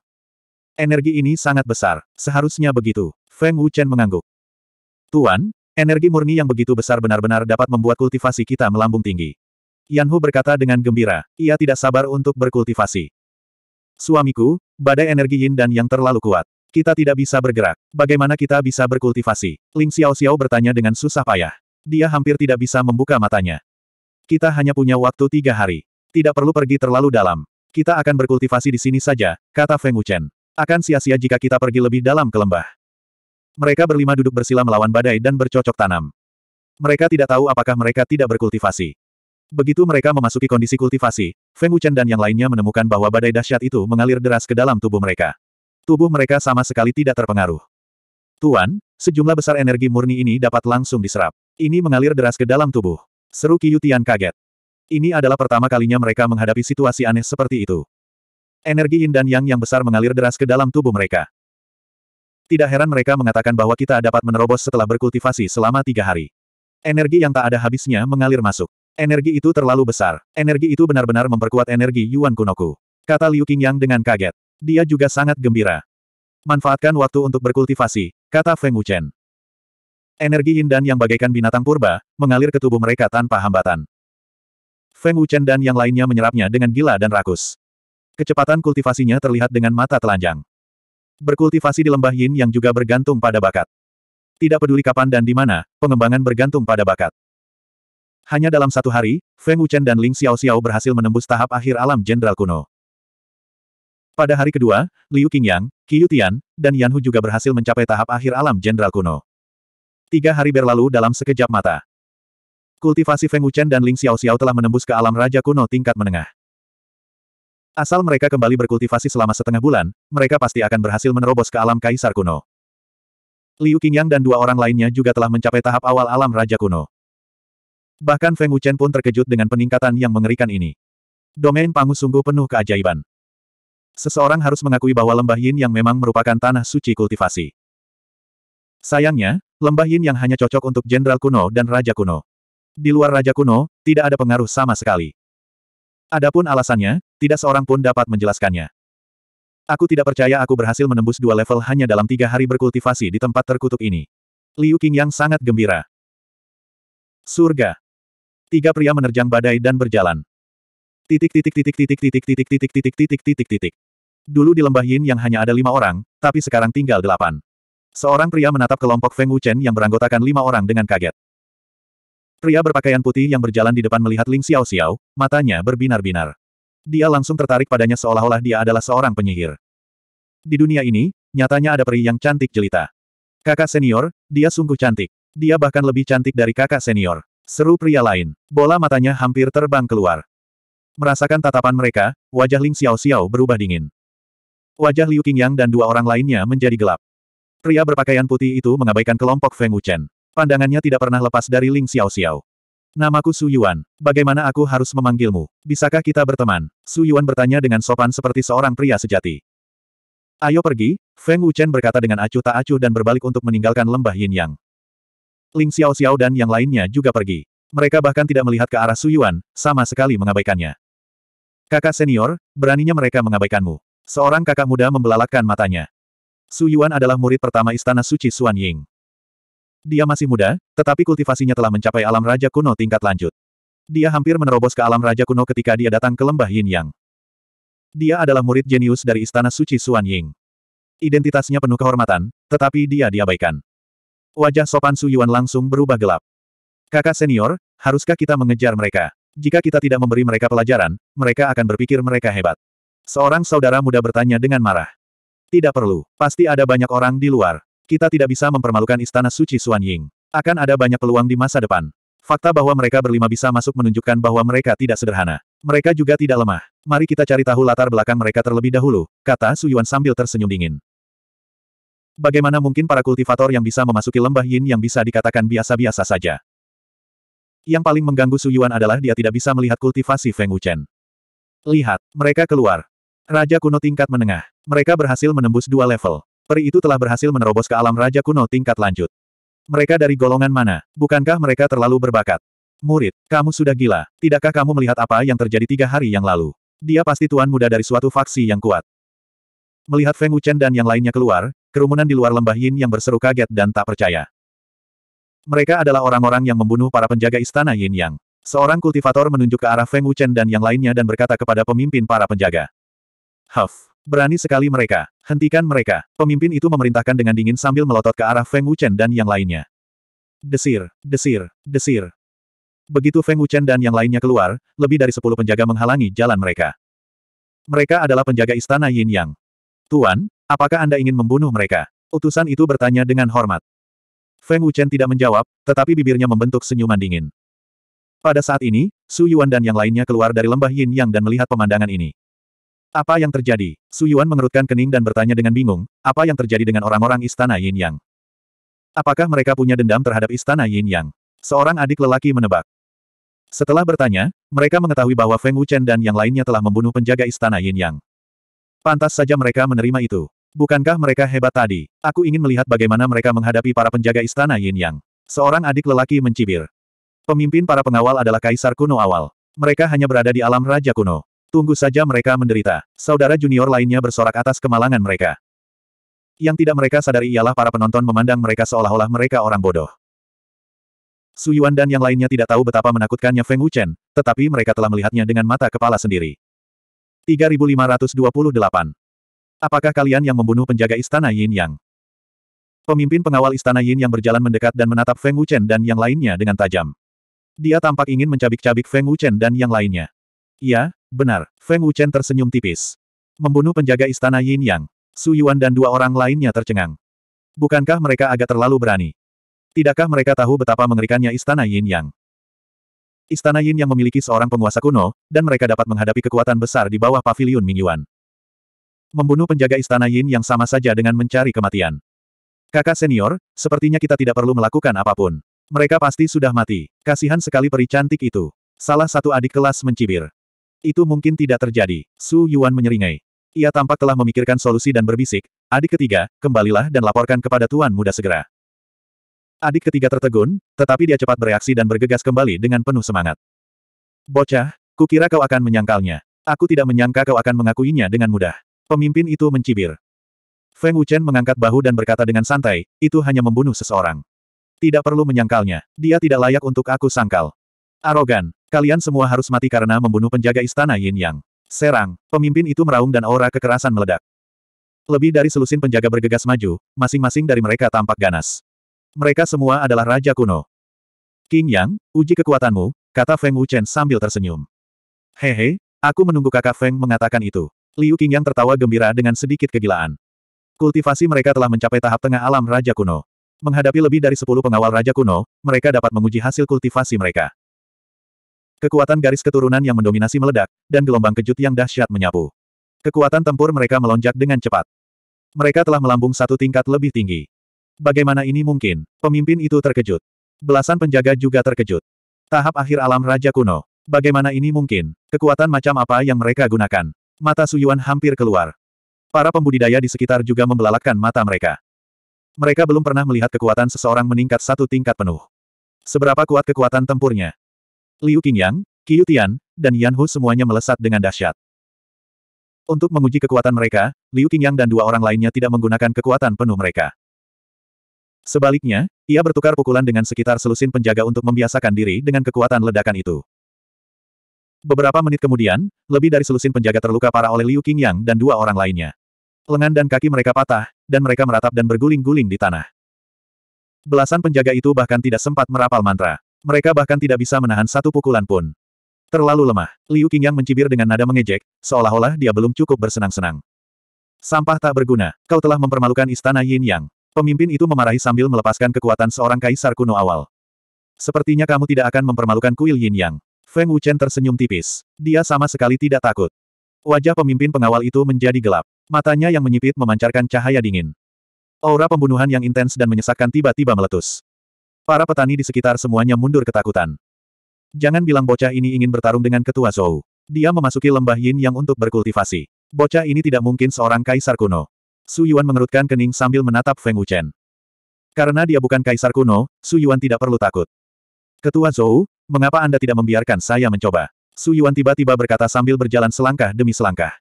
Energi ini sangat besar, seharusnya begitu. Feng Wuchen mengangguk. Tuan, energi murni yang begitu besar benar-benar dapat membuat kultivasi kita melambung tinggi. Yan Hu berkata dengan gembira, ia tidak sabar untuk berkultivasi. Suamiku, badai energi yin dan yang terlalu kuat. Kita tidak bisa bergerak. Bagaimana kita bisa berkultivasi? Ling Xiao Xiao bertanya dengan susah payah. Dia hampir tidak bisa membuka matanya. Kita hanya punya waktu tiga hari. Tidak perlu pergi terlalu dalam. Kita akan berkultivasi di sini saja, kata Feng Wuchen. Akan sia-sia jika kita pergi lebih dalam ke lembah. Mereka berlima duduk bersila melawan badai dan bercocok tanam. Mereka tidak tahu apakah mereka tidak berkultivasi. Begitu mereka memasuki kondisi kultivasi, Feng Wuchen dan yang lainnya menemukan bahwa badai dahsyat itu mengalir deras ke dalam tubuh mereka. Tubuh mereka sama sekali tidak terpengaruh. Tuan, sejumlah besar energi murni ini dapat langsung diserap. Ini mengalir deras ke dalam tubuh. Seru Qiu Tian kaget. Ini adalah pertama kalinya mereka menghadapi situasi aneh seperti itu. Energi yin dan yang yang besar mengalir deras ke dalam tubuh mereka. Tidak heran mereka mengatakan bahwa kita dapat menerobos setelah berkultivasi selama tiga hari. Energi yang tak ada habisnya mengalir masuk. Energi itu terlalu besar. Energi itu benar-benar memperkuat energi Yuan Kunoku. Kata Liu Qingyang dengan kaget. Dia juga sangat gembira. Manfaatkan waktu untuk berkultivasi, kata Feng Wuchen. Energi yin dan yang bagaikan binatang purba, mengalir ke tubuh mereka tanpa hambatan. Feng Wuchen dan yang lainnya menyerapnya dengan gila dan rakus. Kecepatan kultivasinya terlihat dengan mata telanjang. Berkultivasi di lembah Yin yang juga bergantung pada bakat. Tidak peduli kapan dan di mana, pengembangan bergantung pada bakat. Hanya dalam satu hari, Feng Wuchen dan Ling Xiao Xiao berhasil menembus tahap akhir alam jenderal kuno. Pada hari kedua, Liu Qingyang, Qi Yutian, dan Yan Hu juga berhasil mencapai tahap akhir alam jenderal kuno. Tiga hari berlalu dalam sekejap mata. Kultivasi Feng Wuchen dan Ling Xiaoxiao telah menembus ke alam Raja Kuno tingkat menengah. Asal mereka kembali berkultivasi selama setengah bulan, mereka pasti akan berhasil menerobos ke alam Kaisar Kuno. Liu Qingyang dan dua orang lainnya juga telah mencapai tahap awal alam Raja Kuno. Bahkan Feng Wuchen pun terkejut dengan peningkatan yang mengerikan ini. Domain Pangu sungguh penuh keajaiban. Seseorang harus mengakui bahwa lembah Yin yang memang merupakan tanah suci kultivasi. Sayangnya, lembah Yin yang hanya cocok untuk jenderal kuno dan raja kuno. Di luar Raja Kuno, tidak ada pengaruh sama sekali. Adapun alasannya, tidak seorang pun dapat menjelaskannya. Aku tidak percaya aku berhasil menembus dua level hanya dalam tiga hari berkultivasi di tempat terkutuk ini. Liu yang sangat gembira. Surga. Tiga pria menerjang badai dan berjalan. Titik titik titik titik titik titik titik titik titik titik titik. Dulu di lembah Yin yang hanya ada lima orang, tapi sekarang tinggal delapan. Seorang pria menatap kelompok Feng Wuchen yang beranggotakan lima orang dengan kaget. Pria berpakaian putih yang berjalan di depan melihat Ling Xiao Xiao, matanya berbinar-binar. Dia langsung tertarik padanya seolah-olah dia adalah seorang penyihir. Di dunia ini, nyatanya ada peri yang cantik jelita. Kakak senior, dia sungguh cantik. Dia bahkan lebih cantik dari kakak senior. Seru pria lain. Bola matanya hampir terbang keluar. Merasakan tatapan mereka, wajah Ling Xiao Xiao berubah dingin. Wajah Liu Qingyang dan dua orang lainnya menjadi gelap. Pria berpakaian putih itu mengabaikan kelompok Feng Wuchen. Pandangannya tidak pernah lepas dari Ling Xiao Xiao. Namaku Su Yuan. Bagaimana aku harus memanggilmu? Bisakah kita berteman? Su Yuan bertanya dengan sopan seperti seorang pria sejati. Ayo pergi, Feng Wuchen berkata dengan acuh tak acuh dan berbalik untuk meninggalkan lembah Yin Yang. Ling Xiao Xiao dan yang lainnya juga pergi. Mereka bahkan tidak melihat ke arah Su Yuan, sama sekali mengabaikannya. Kakak senior, beraninya mereka mengabaikanmu. Seorang kakak muda membelalakkan matanya. Su Yuan adalah murid pertama Istana Suci Suan Ying. Dia masih muda, tetapi kultivasinya telah mencapai alam raja kuno tingkat lanjut. Dia hampir menerobos ke alam raja kuno ketika dia datang ke lembah Yin Yang. Dia adalah murid jenius dari Istana Suci Suan Ying. Identitasnya penuh kehormatan, tetapi dia diabaikan. Wajah sopan Su Yuan langsung berubah gelap. Kakak senior, haruskah kita mengejar mereka? Jika kita tidak memberi mereka pelajaran, mereka akan berpikir mereka hebat. Seorang saudara muda bertanya dengan marah. Tidak perlu, pasti ada banyak orang di luar. Kita tidak bisa mempermalukan istana suci Suan Ying. Akan ada banyak peluang di masa depan. Fakta bahwa mereka berlima bisa masuk menunjukkan bahwa mereka tidak sederhana. Mereka juga tidak lemah. Mari kita cari tahu latar belakang mereka terlebih dahulu, kata Su Yuan sambil tersenyum dingin. Bagaimana mungkin para kultivator yang bisa memasuki lembah yin yang bisa dikatakan biasa-biasa saja? Yang paling mengganggu Su Yuan adalah dia tidak bisa melihat kultivasi Feng Wuchen. Lihat, mereka keluar. Raja kuno tingkat menengah. Mereka berhasil menembus dua level peri itu telah berhasil menerobos ke alam Raja Kuno tingkat lanjut. Mereka dari golongan mana? Bukankah mereka terlalu berbakat? Murid, kamu sudah gila. Tidakkah kamu melihat apa yang terjadi tiga hari yang lalu? Dia pasti tuan muda dari suatu faksi yang kuat. Melihat Feng Wuchen dan yang lainnya keluar, kerumunan di luar lembah Yin yang berseru kaget dan tak percaya. Mereka adalah orang-orang yang membunuh para penjaga istana Yin Yang. Seorang kultivator menunjuk ke arah Feng Wuchen dan yang lainnya dan berkata kepada pemimpin para penjaga. Huff, Berani sekali mereka. Hentikan mereka. Pemimpin itu memerintahkan dengan dingin sambil melotot ke arah Feng Wuchen dan yang lainnya. Desir, desir, desir. Begitu Feng Wuchen dan yang lainnya keluar, lebih dari sepuluh penjaga menghalangi jalan mereka. Mereka adalah penjaga istana Yin Yang. Tuan, apakah Anda ingin membunuh mereka? Utusan itu bertanya dengan hormat. Feng Wuchen tidak menjawab, tetapi bibirnya membentuk senyuman dingin. Pada saat ini, Su Yuan dan yang lainnya keluar dari lembah Yin Yang dan melihat pemandangan ini. Apa yang terjadi? Su Yuan mengerutkan kening dan bertanya dengan bingung, apa yang terjadi dengan orang-orang istana Yin Yang? Apakah mereka punya dendam terhadap istana Yin Yang? Seorang adik lelaki menebak. Setelah bertanya, mereka mengetahui bahwa Feng Wuchen dan yang lainnya telah membunuh penjaga istana Yin Yang. Pantas saja mereka menerima itu. Bukankah mereka hebat tadi? Aku ingin melihat bagaimana mereka menghadapi para penjaga istana Yin Yang. Seorang adik lelaki mencibir. Pemimpin para pengawal adalah kaisar kuno awal. Mereka hanya berada di alam raja kuno. Tunggu saja mereka menderita. Saudara junior lainnya bersorak atas kemalangan mereka. Yang tidak mereka sadari ialah para penonton memandang mereka seolah-olah mereka orang bodoh. Su Yuan dan yang lainnya tidak tahu betapa menakutkannya Feng Wuchen, tetapi mereka telah melihatnya dengan mata kepala sendiri. 3528. Apakah kalian yang membunuh penjaga istana Yin Yang? Pemimpin pengawal istana Yin Yang berjalan mendekat dan menatap Feng Wuchen dan yang lainnya dengan tajam. Dia tampak ingin mencabik-cabik Feng Wuchen dan yang lainnya. Ia, Benar, Feng Wuchen tersenyum tipis. Membunuh penjaga istana Yin Yang, Su Yuan dan dua orang lainnya tercengang. Bukankah mereka agak terlalu berani? Tidakkah mereka tahu betapa mengerikannya istana Yin Yang? Istana Yin Yang memiliki seorang penguasa kuno, dan mereka dapat menghadapi kekuatan besar di bawah pavilion Yuan. Membunuh penjaga istana Yin Yang sama saja dengan mencari kematian. Kakak senior, sepertinya kita tidak perlu melakukan apapun. Mereka pasti sudah mati. Kasihan sekali peri cantik itu. Salah satu adik kelas mencibir. Itu mungkin tidak terjadi. Su Yuan menyeringai. Ia tampak telah memikirkan solusi dan berbisik, adik ketiga, kembalilah dan laporkan kepada Tuan Muda segera. Adik ketiga tertegun, tetapi dia cepat bereaksi dan bergegas kembali dengan penuh semangat. Bocah, kukira kau akan menyangkalnya. Aku tidak menyangka kau akan mengakuinya dengan mudah. Pemimpin itu mencibir. Feng Wuchen mengangkat bahu dan berkata dengan santai, itu hanya membunuh seseorang. Tidak perlu menyangkalnya, dia tidak layak untuk aku sangkal. Arogan, Kalian semua harus mati karena membunuh penjaga istana Yin Yang. Serang, pemimpin itu meraung dan aura kekerasan meledak. Lebih dari selusin penjaga bergegas maju, masing-masing dari mereka tampak ganas. Mereka semua adalah Raja Kuno. King Yang, uji kekuatanmu, kata Feng Wuchen sambil tersenyum. Hehe, aku menunggu kakak Feng mengatakan itu. Liu King Yang tertawa gembira dengan sedikit kegilaan. Kultivasi mereka telah mencapai tahap tengah alam Raja Kuno. Menghadapi lebih dari sepuluh pengawal Raja Kuno, mereka dapat menguji hasil kultivasi mereka. Kekuatan garis keturunan yang mendominasi meledak, dan gelombang kejut yang dahsyat menyapu. Kekuatan tempur mereka melonjak dengan cepat. Mereka telah melambung satu tingkat lebih tinggi. Bagaimana ini mungkin? Pemimpin itu terkejut. Belasan penjaga juga terkejut. Tahap akhir alam Raja Kuno. Bagaimana ini mungkin? Kekuatan macam apa yang mereka gunakan? Mata Suyuan hampir keluar. Para pembudidaya di sekitar juga membelalakkan mata mereka. Mereka belum pernah melihat kekuatan seseorang meningkat satu tingkat penuh. Seberapa kuat kekuatan tempurnya? Liu Qingyang, Qiu Tian, dan Yan Hu semuanya melesat dengan dahsyat. Untuk menguji kekuatan mereka, Liu Qingyang dan dua orang lainnya tidak menggunakan kekuatan penuh mereka. Sebaliknya, ia bertukar pukulan dengan sekitar selusin penjaga untuk membiasakan diri dengan kekuatan ledakan itu. Beberapa menit kemudian, lebih dari selusin penjaga terluka parah oleh Liu Qingyang dan dua orang lainnya. Lengan dan kaki mereka patah, dan mereka meratap dan berguling-guling di tanah. Belasan penjaga itu bahkan tidak sempat merapal mantra. Mereka bahkan tidak bisa menahan satu pukulan pun. Terlalu lemah. Liu Qingyang mencibir dengan nada mengejek, seolah-olah dia belum cukup bersenang-senang. Sampah tak berguna, kau telah mempermalukan istana Yin Yang. Pemimpin itu memarahi sambil melepaskan kekuatan seorang kaisar kuno awal. Sepertinya kamu tidak akan mempermalukan kuil Yin Yang. Feng Wuchen tersenyum tipis. Dia sama sekali tidak takut. Wajah pemimpin pengawal itu menjadi gelap. Matanya yang menyipit memancarkan cahaya dingin. Aura pembunuhan yang intens dan menyesakkan tiba-tiba meletus. Para petani di sekitar semuanya mundur ketakutan. Jangan bilang bocah ini ingin bertarung dengan ketua Zhou. Dia memasuki lembah Yin yang untuk berkultivasi. Bocah ini tidak mungkin seorang kaisar kuno. Su Yuan mengerutkan kening sambil menatap Feng Wuchen. Karena dia bukan kaisar kuno, Su Yuan tidak perlu takut. Ketua Zhou, mengapa Anda tidak membiarkan saya mencoba? Su Yuan tiba-tiba berkata sambil berjalan selangkah demi selangkah.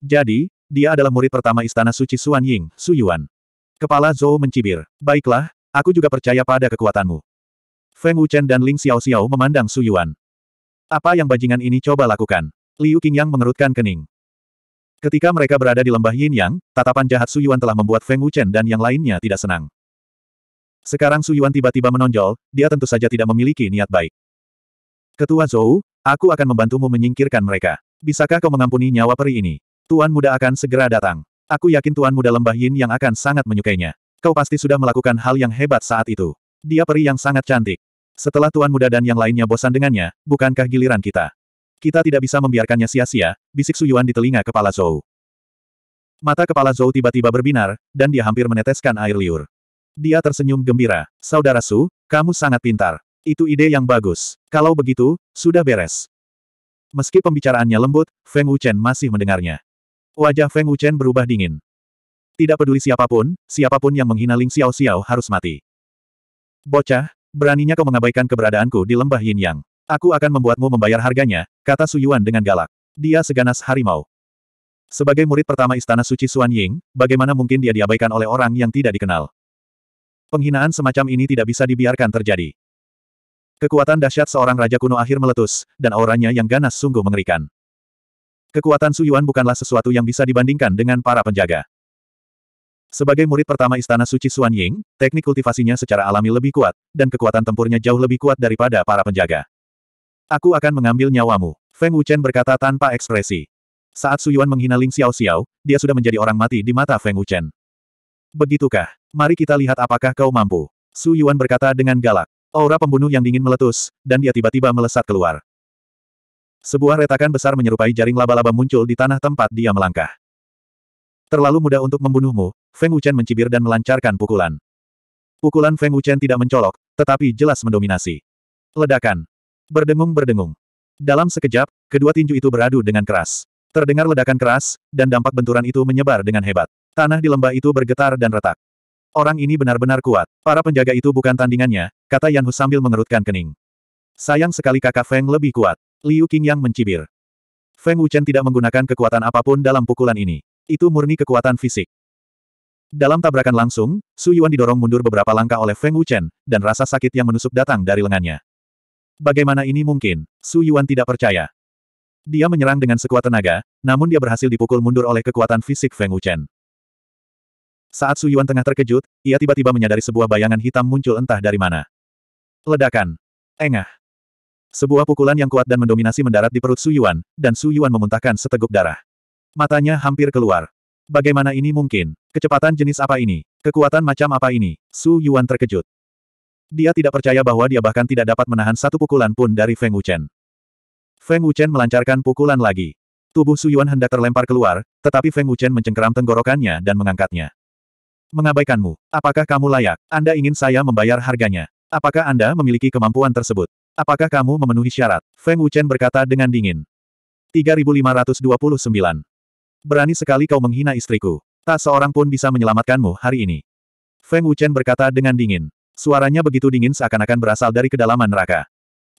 Jadi, dia adalah murid pertama istana suci Suan Ying, Su Yuan. Kepala Zhou mencibir. Baiklah, Aku juga percaya pada kekuatanmu. Feng Wuchen dan Ling Xiao Xiao memandang Su Yuan. Apa yang bajingan ini coba lakukan? Liu Qingyang mengerutkan kening. Ketika mereka berada di lembah Yin Yang, tatapan jahat Su Yuan telah membuat Feng Wuchen dan yang lainnya tidak senang. Sekarang Su Yuan tiba-tiba menonjol, dia tentu saja tidak memiliki niat baik. Ketua Zhou, aku akan membantumu menyingkirkan mereka. Bisakah kau mengampuni nyawa peri ini? Tuan muda akan segera datang. Aku yakin tuan muda lembah Yin yang akan sangat menyukainya. Kau pasti sudah melakukan hal yang hebat saat itu. Dia peri yang sangat cantik. Setelah tuan muda dan yang lainnya bosan dengannya, bukankah giliran kita? Kita tidak bisa membiarkannya sia-sia, bisik Suyuan di telinga kepala Zhou. Mata kepala Zhou tiba-tiba berbinar, dan dia hampir meneteskan air liur. Dia tersenyum gembira. Saudara Su, kamu sangat pintar. Itu ide yang bagus. Kalau begitu, sudah beres. Meski pembicaraannya lembut, Feng Wuchen masih mendengarnya. Wajah Feng Wuchen berubah dingin. Tidak peduli siapapun, siapapun yang menghina Ling Xiao Xiao harus mati. Bocah, beraninya kau mengabaikan keberadaanku di lembah Yin Yang. Aku akan membuatmu membayar harganya, kata Su Yuan dengan galak. Dia seganas harimau. Sebagai murid pertama Istana Suci Suan Ying, bagaimana mungkin dia diabaikan oleh orang yang tidak dikenal? Penghinaan semacam ini tidak bisa dibiarkan terjadi. Kekuatan dahsyat seorang raja kuno akhir meletus, dan auranya yang ganas sungguh mengerikan. Kekuatan Su Yuan bukanlah sesuatu yang bisa dibandingkan dengan para penjaga. Sebagai murid pertama Istana Suci Xuan Ying, teknik kultivasinya secara alami lebih kuat, dan kekuatan tempurnya jauh lebih kuat daripada para penjaga. Aku akan mengambil nyawamu, Feng Wuchen berkata tanpa ekspresi. Saat Suyuan menghina Ling Xiao Xiao, dia sudah menjadi orang mati di mata Feng Wuchen. Begitukah? Mari kita lihat apakah kau mampu. Su Yuan berkata dengan galak. Aura pembunuh yang dingin meletus, dan dia tiba-tiba melesat keluar. Sebuah retakan besar menyerupai jaring laba-laba muncul di tanah tempat dia melangkah. Terlalu mudah untuk membunuhmu, Feng Wuchen mencibir dan melancarkan pukulan. Pukulan Feng Wuchen tidak mencolok, tetapi jelas mendominasi. Ledakan. Berdengung-berdengung. Dalam sekejap, kedua tinju itu beradu dengan keras. Terdengar ledakan keras, dan dampak benturan itu menyebar dengan hebat. Tanah di lembah itu bergetar dan retak. Orang ini benar-benar kuat. Para penjaga itu bukan tandingannya, kata Yan Hu sambil mengerutkan kening. Sayang sekali kakak Feng lebih kuat. Liu yang mencibir. Feng Wuchen tidak menggunakan kekuatan apapun dalam pukulan ini. Itu murni kekuatan fisik. Dalam tabrakan langsung, Su Yuan didorong mundur beberapa langkah oleh Feng Wuchen, dan rasa sakit yang menusuk datang dari lengannya. Bagaimana ini mungkin? Su Yuan tidak percaya. Dia menyerang dengan sekuat tenaga, namun dia berhasil dipukul mundur oleh kekuatan fisik Feng Wuchen. Saat Su Yuan tengah terkejut, ia tiba-tiba menyadari sebuah bayangan hitam muncul entah dari mana. Ledakan. Engah. Sebuah pukulan yang kuat dan mendominasi mendarat di perut Su Yuan, dan Su Yuan memuntahkan seteguk darah. Matanya hampir keluar. Bagaimana ini mungkin? Kecepatan jenis apa ini? Kekuatan macam apa ini? Su Yuan terkejut. Dia tidak percaya bahwa dia bahkan tidak dapat menahan satu pukulan pun dari Feng Wuchen. Feng Wuchen melancarkan pukulan lagi. Tubuh Su Yuan hendak terlempar keluar, tetapi Feng Wuchen mencengkeram tenggorokannya dan mengangkatnya. Mengabaikanmu. Apakah kamu layak? Anda ingin saya membayar harganya? Apakah Anda memiliki kemampuan tersebut? Apakah kamu memenuhi syarat? Feng Wuchen berkata dengan dingin. 3529. Berani sekali kau menghina istriku. Tak seorang pun bisa menyelamatkanmu hari ini. Feng Wuchen berkata dengan dingin. Suaranya begitu dingin seakan-akan berasal dari kedalaman neraka.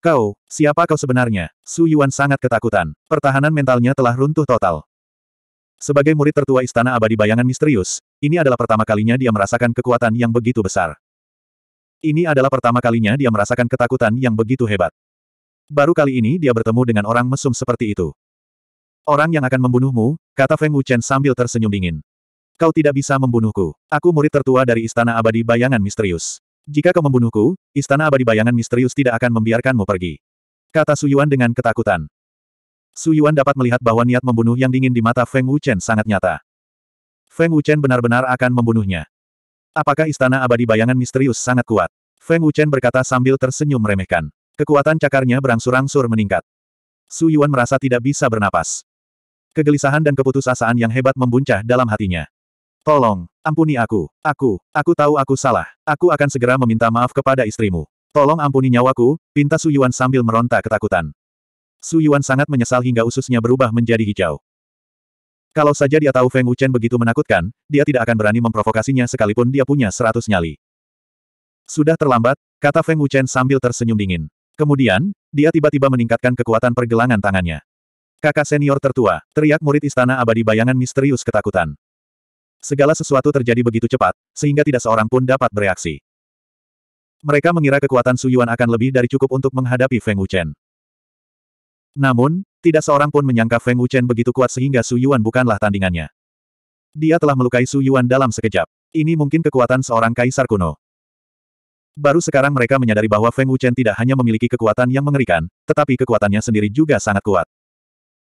Kau, siapa kau sebenarnya? Su Yuan sangat ketakutan. Pertahanan mentalnya telah runtuh total. Sebagai murid tertua Istana Abadi Bayangan Misterius, ini adalah pertama kalinya dia merasakan kekuatan yang begitu besar. Ini adalah pertama kalinya dia merasakan ketakutan yang begitu hebat. Baru kali ini dia bertemu dengan orang mesum seperti itu. Orang yang akan membunuhmu, kata Feng Wuchen sambil tersenyum dingin. Kau tidak bisa membunuhku. Aku murid tertua dari Istana Abadi Bayangan Misterius. Jika kau membunuhku, Istana Abadi Bayangan Misterius tidak akan membiarkanmu pergi. Kata Su Yuan dengan ketakutan. Su Yuan dapat melihat bahwa niat membunuh yang dingin di mata Feng Wuchen sangat nyata. Feng Wuchen benar-benar akan membunuhnya. Apakah Istana Abadi Bayangan Misterius sangat kuat? Feng Wuchen berkata sambil tersenyum meremehkan. Kekuatan cakarnya berangsur-angsur meningkat. Su Yuan merasa tidak bisa bernapas. Kegelisahan dan keputusasaan yang hebat membuncah dalam hatinya. Tolong, ampuni aku. Aku, aku tahu aku salah. Aku akan segera meminta maaf kepada istrimu. Tolong ampuni nyawaku, pinta Su Yuan sambil meronta ketakutan. Su Yuan sangat menyesal hingga ususnya berubah menjadi hijau. Kalau saja dia tahu Feng Wuchen begitu menakutkan, dia tidak akan berani memprovokasinya sekalipun dia punya seratus nyali. Sudah terlambat, kata Feng Wuchen sambil tersenyum dingin. Kemudian, dia tiba-tiba meningkatkan kekuatan pergelangan tangannya. Kakak senior tertua, teriak murid istana abadi bayangan misterius ketakutan. Segala sesuatu terjadi begitu cepat, sehingga tidak seorang pun dapat bereaksi. Mereka mengira kekuatan Su Yuan akan lebih dari cukup untuk menghadapi Feng Wuchen. Namun, tidak seorang pun menyangka Feng Wuchen begitu kuat sehingga Su Yuan bukanlah tandingannya. Dia telah melukai Su Yuan dalam sekejap. Ini mungkin kekuatan seorang kaisar kuno. Baru sekarang mereka menyadari bahwa Feng Wuchen tidak hanya memiliki kekuatan yang mengerikan, tetapi kekuatannya sendiri juga sangat kuat.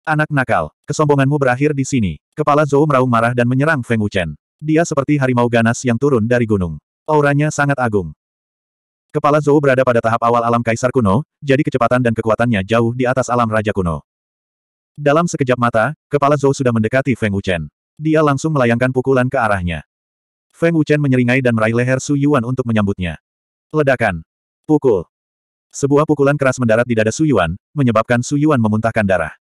Anak nakal, kesombonganmu berakhir di sini. Kepala Zhou meraung marah dan menyerang Feng Wuchen. Dia seperti harimau ganas yang turun dari gunung. Auranya sangat agung. Kepala Zhou berada pada tahap awal alam kaisar kuno, jadi kecepatan dan kekuatannya jauh di atas alam raja kuno. Dalam sekejap mata, kepala Zhou sudah mendekati Feng Wuchen. Dia langsung melayangkan pukulan ke arahnya. Feng Wuchen menyeringai dan meraih leher Su Yuan untuk menyambutnya. Ledakan. Pukul. Sebuah pukulan keras mendarat di dada Su Yuan, menyebabkan Su Yuan memuntahkan darah.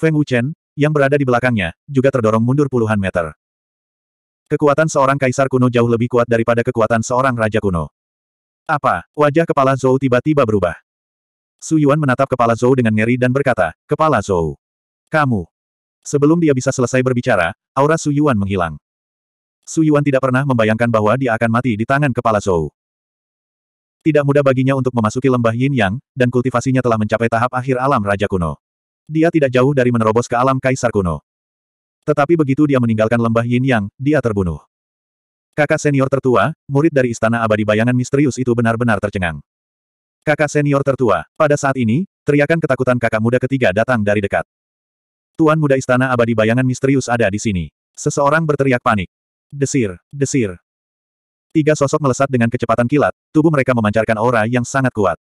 Feng Wuchen, yang berada di belakangnya, juga terdorong mundur puluhan meter. Kekuatan seorang kaisar kuno jauh lebih kuat daripada kekuatan seorang raja kuno. Apa? Wajah kepala Zhou tiba-tiba berubah. Su Yuan menatap kepala Zhou dengan ngeri dan berkata, Kepala Zhou. Kamu. Sebelum dia bisa selesai berbicara, aura Su Yuan menghilang. Su Yuan tidak pernah membayangkan bahwa dia akan mati di tangan kepala Zhou. Tidak mudah baginya untuk memasuki lembah Yin Yang, dan kultivasinya telah mencapai tahap akhir alam Raja Kuno. Dia tidak jauh dari menerobos ke alam kaisar kuno. Tetapi begitu dia meninggalkan lembah Yin Yang, dia terbunuh. Kakak senior tertua, murid dari istana abadi bayangan misterius itu benar-benar tercengang. Kakak senior tertua, pada saat ini, teriakan ketakutan kakak muda ketiga datang dari dekat. Tuan muda istana abadi bayangan misterius ada di sini. Seseorang berteriak panik. Desir, desir. Tiga sosok melesat dengan kecepatan kilat, tubuh mereka memancarkan aura yang sangat kuat.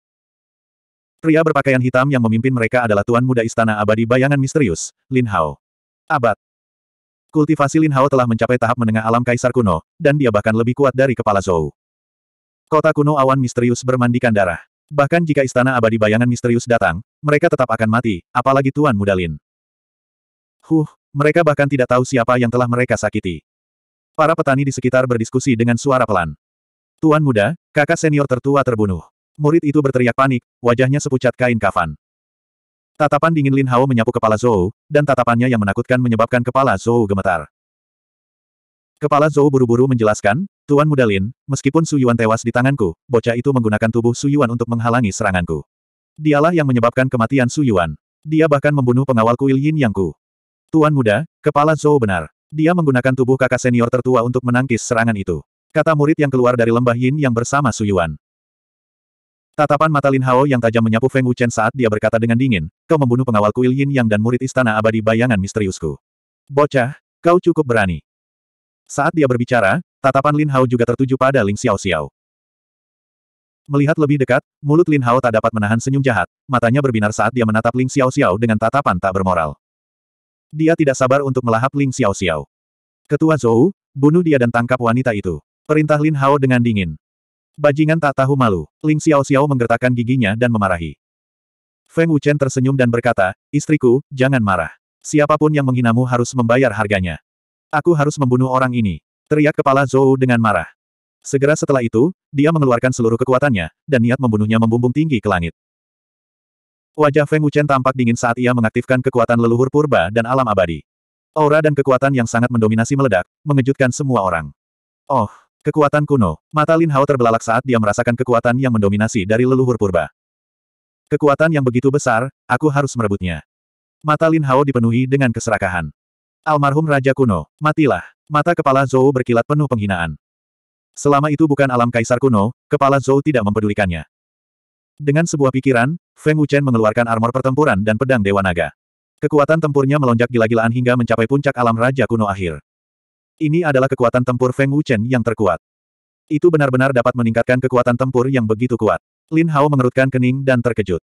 Pria berpakaian hitam yang memimpin mereka adalah Tuan Muda Istana Abadi Bayangan Misterius, Lin Hao. Abad. Kultivasi Lin Hao telah mencapai tahap menengah alam Kaisar kuno, dan dia bahkan lebih kuat dari kepala Zhou. Kota kuno awan misterius bermandikan darah. Bahkan jika Istana Abadi Bayangan Misterius datang, mereka tetap akan mati, apalagi Tuan Muda Lin. Huh, mereka bahkan tidak tahu siapa yang telah mereka sakiti. Para petani di sekitar berdiskusi dengan suara pelan. Tuan muda, kakak senior tertua terbunuh. Murid itu berteriak panik, wajahnya sepucat kain kafan. Tatapan dingin Lin Hao menyapu kepala Zhou, dan tatapannya yang menakutkan menyebabkan kepala Zhou gemetar. Kepala Zhou buru-buru menjelaskan, Tuan Muda Lin, meskipun Su Yuan tewas di tanganku, bocah itu menggunakan tubuh Su Yuan untuk menghalangi seranganku. Dialah yang menyebabkan kematian Su Yuan. Dia bahkan membunuh pengawal kuil Yin Yangku. Tuan Muda, Kepala Zhou benar. Dia menggunakan tubuh kakak senior tertua untuk menangkis serangan itu. Kata murid yang keluar dari lembah Yin yang bersama Su Yuan. Tatapan mata Lin Hao yang tajam menyapu Feng Wuchen saat dia berkata dengan dingin, kau membunuh pengawal kuil Yin Yang dan murid istana abadi bayangan misteriusku. Bocah, kau cukup berani. Saat dia berbicara, tatapan Lin Hao juga tertuju pada Ling Xiao Xiao. Melihat lebih dekat, mulut Lin Hao tak dapat menahan senyum jahat, matanya berbinar saat dia menatap Ling Xiao Xiao dengan tatapan tak bermoral. Dia tidak sabar untuk melahap Ling Xiao Xiao. Ketua Zhou, bunuh dia dan tangkap wanita itu. Perintah Lin Hao dengan dingin. Bajingan tak tahu malu. Ling Xiao Xiao menggertakkan giginya dan memarahi. Feng Wuchen tersenyum dan berkata, Istriku, jangan marah. Siapapun yang menghinamu harus membayar harganya. Aku harus membunuh orang ini. Teriak kepala Zhou dengan marah. Segera setelah itu, dia mengeluarkan seluruh kekuatannya, dan niat membunuhnya membumbung tinggi ke langit. Wajah Feng Wuchen tampak dingin saat ia mengaktifkan kekuatan leluhur purba dan alam abadi. Aura dan kekuatan yang sangat mendominasi meledak, mengejutkan semua orang. Oh, Kekuatan kuno. Mata Lin Hao terbelalak saat dia merasakan kekuatan yang mendominasi dari leluhur purba. Kekuatan yang begitu besar, aku harus merebutnya. Mata Lin Hao dipenuhi dengan keserakahan. Almarhum Raja kuno, matilah. Mata kepala Zhou berkilat penuh penghinaan. Selama itu bukan alam kaisar kuno, kepala Zhou tidak mempedulikannya. Dengan sebuah pikiran, Feng Wuchen mengeluarkan armor pertempuran dan pedang Dewa Naga. Kekuatan tempurnya melonjak gila-gilaan hingga mencapai puncak alam Raja Kuno akhir. Ini adalah kekuatan tempur Feng Wuchen yang terkuat. Itu benar-benar dapat meningkatkan kekuatan tempur yang begitu kuat. Lin Hao mengerutkan kening dan terkejut.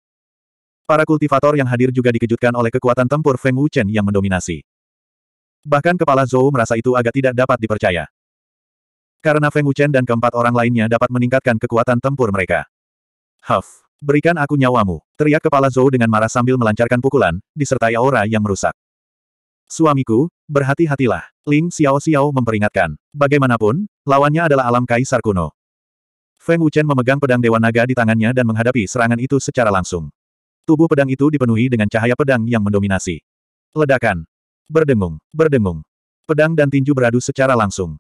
Para kultivator yang hadir juga dikejutkan oleh kekuatan tempur Feng Wuchen yang mendominasi. Bahkan kepala Zhou merasa itu agak tidak dapat dipercaya. Karena Feng Wuchen dan keempat orang lainnya dapat meningkatkan kekuatan tempur mereka. Huff, berikan aku nyawamu, teriak kepala Zhou dengan marah sambil melancarkan pukulan, disertai aura yang merusak. Suamiku, berhati-hatilah. Ling Xiao Xiao memperingatkan. Bagaimanapun, lawannya adalah alam kaisar kuno. Feng Wuchen memegang pedang Dewa Naga di tangannya dan menghadapi serangan itu secara langsung. Tubuh pedang itu dipenuhi dengan cahaya pedang yang mendominasi. Ledakan. Berdengung, berdengung. Pedang dan tinju beradu secara langsung.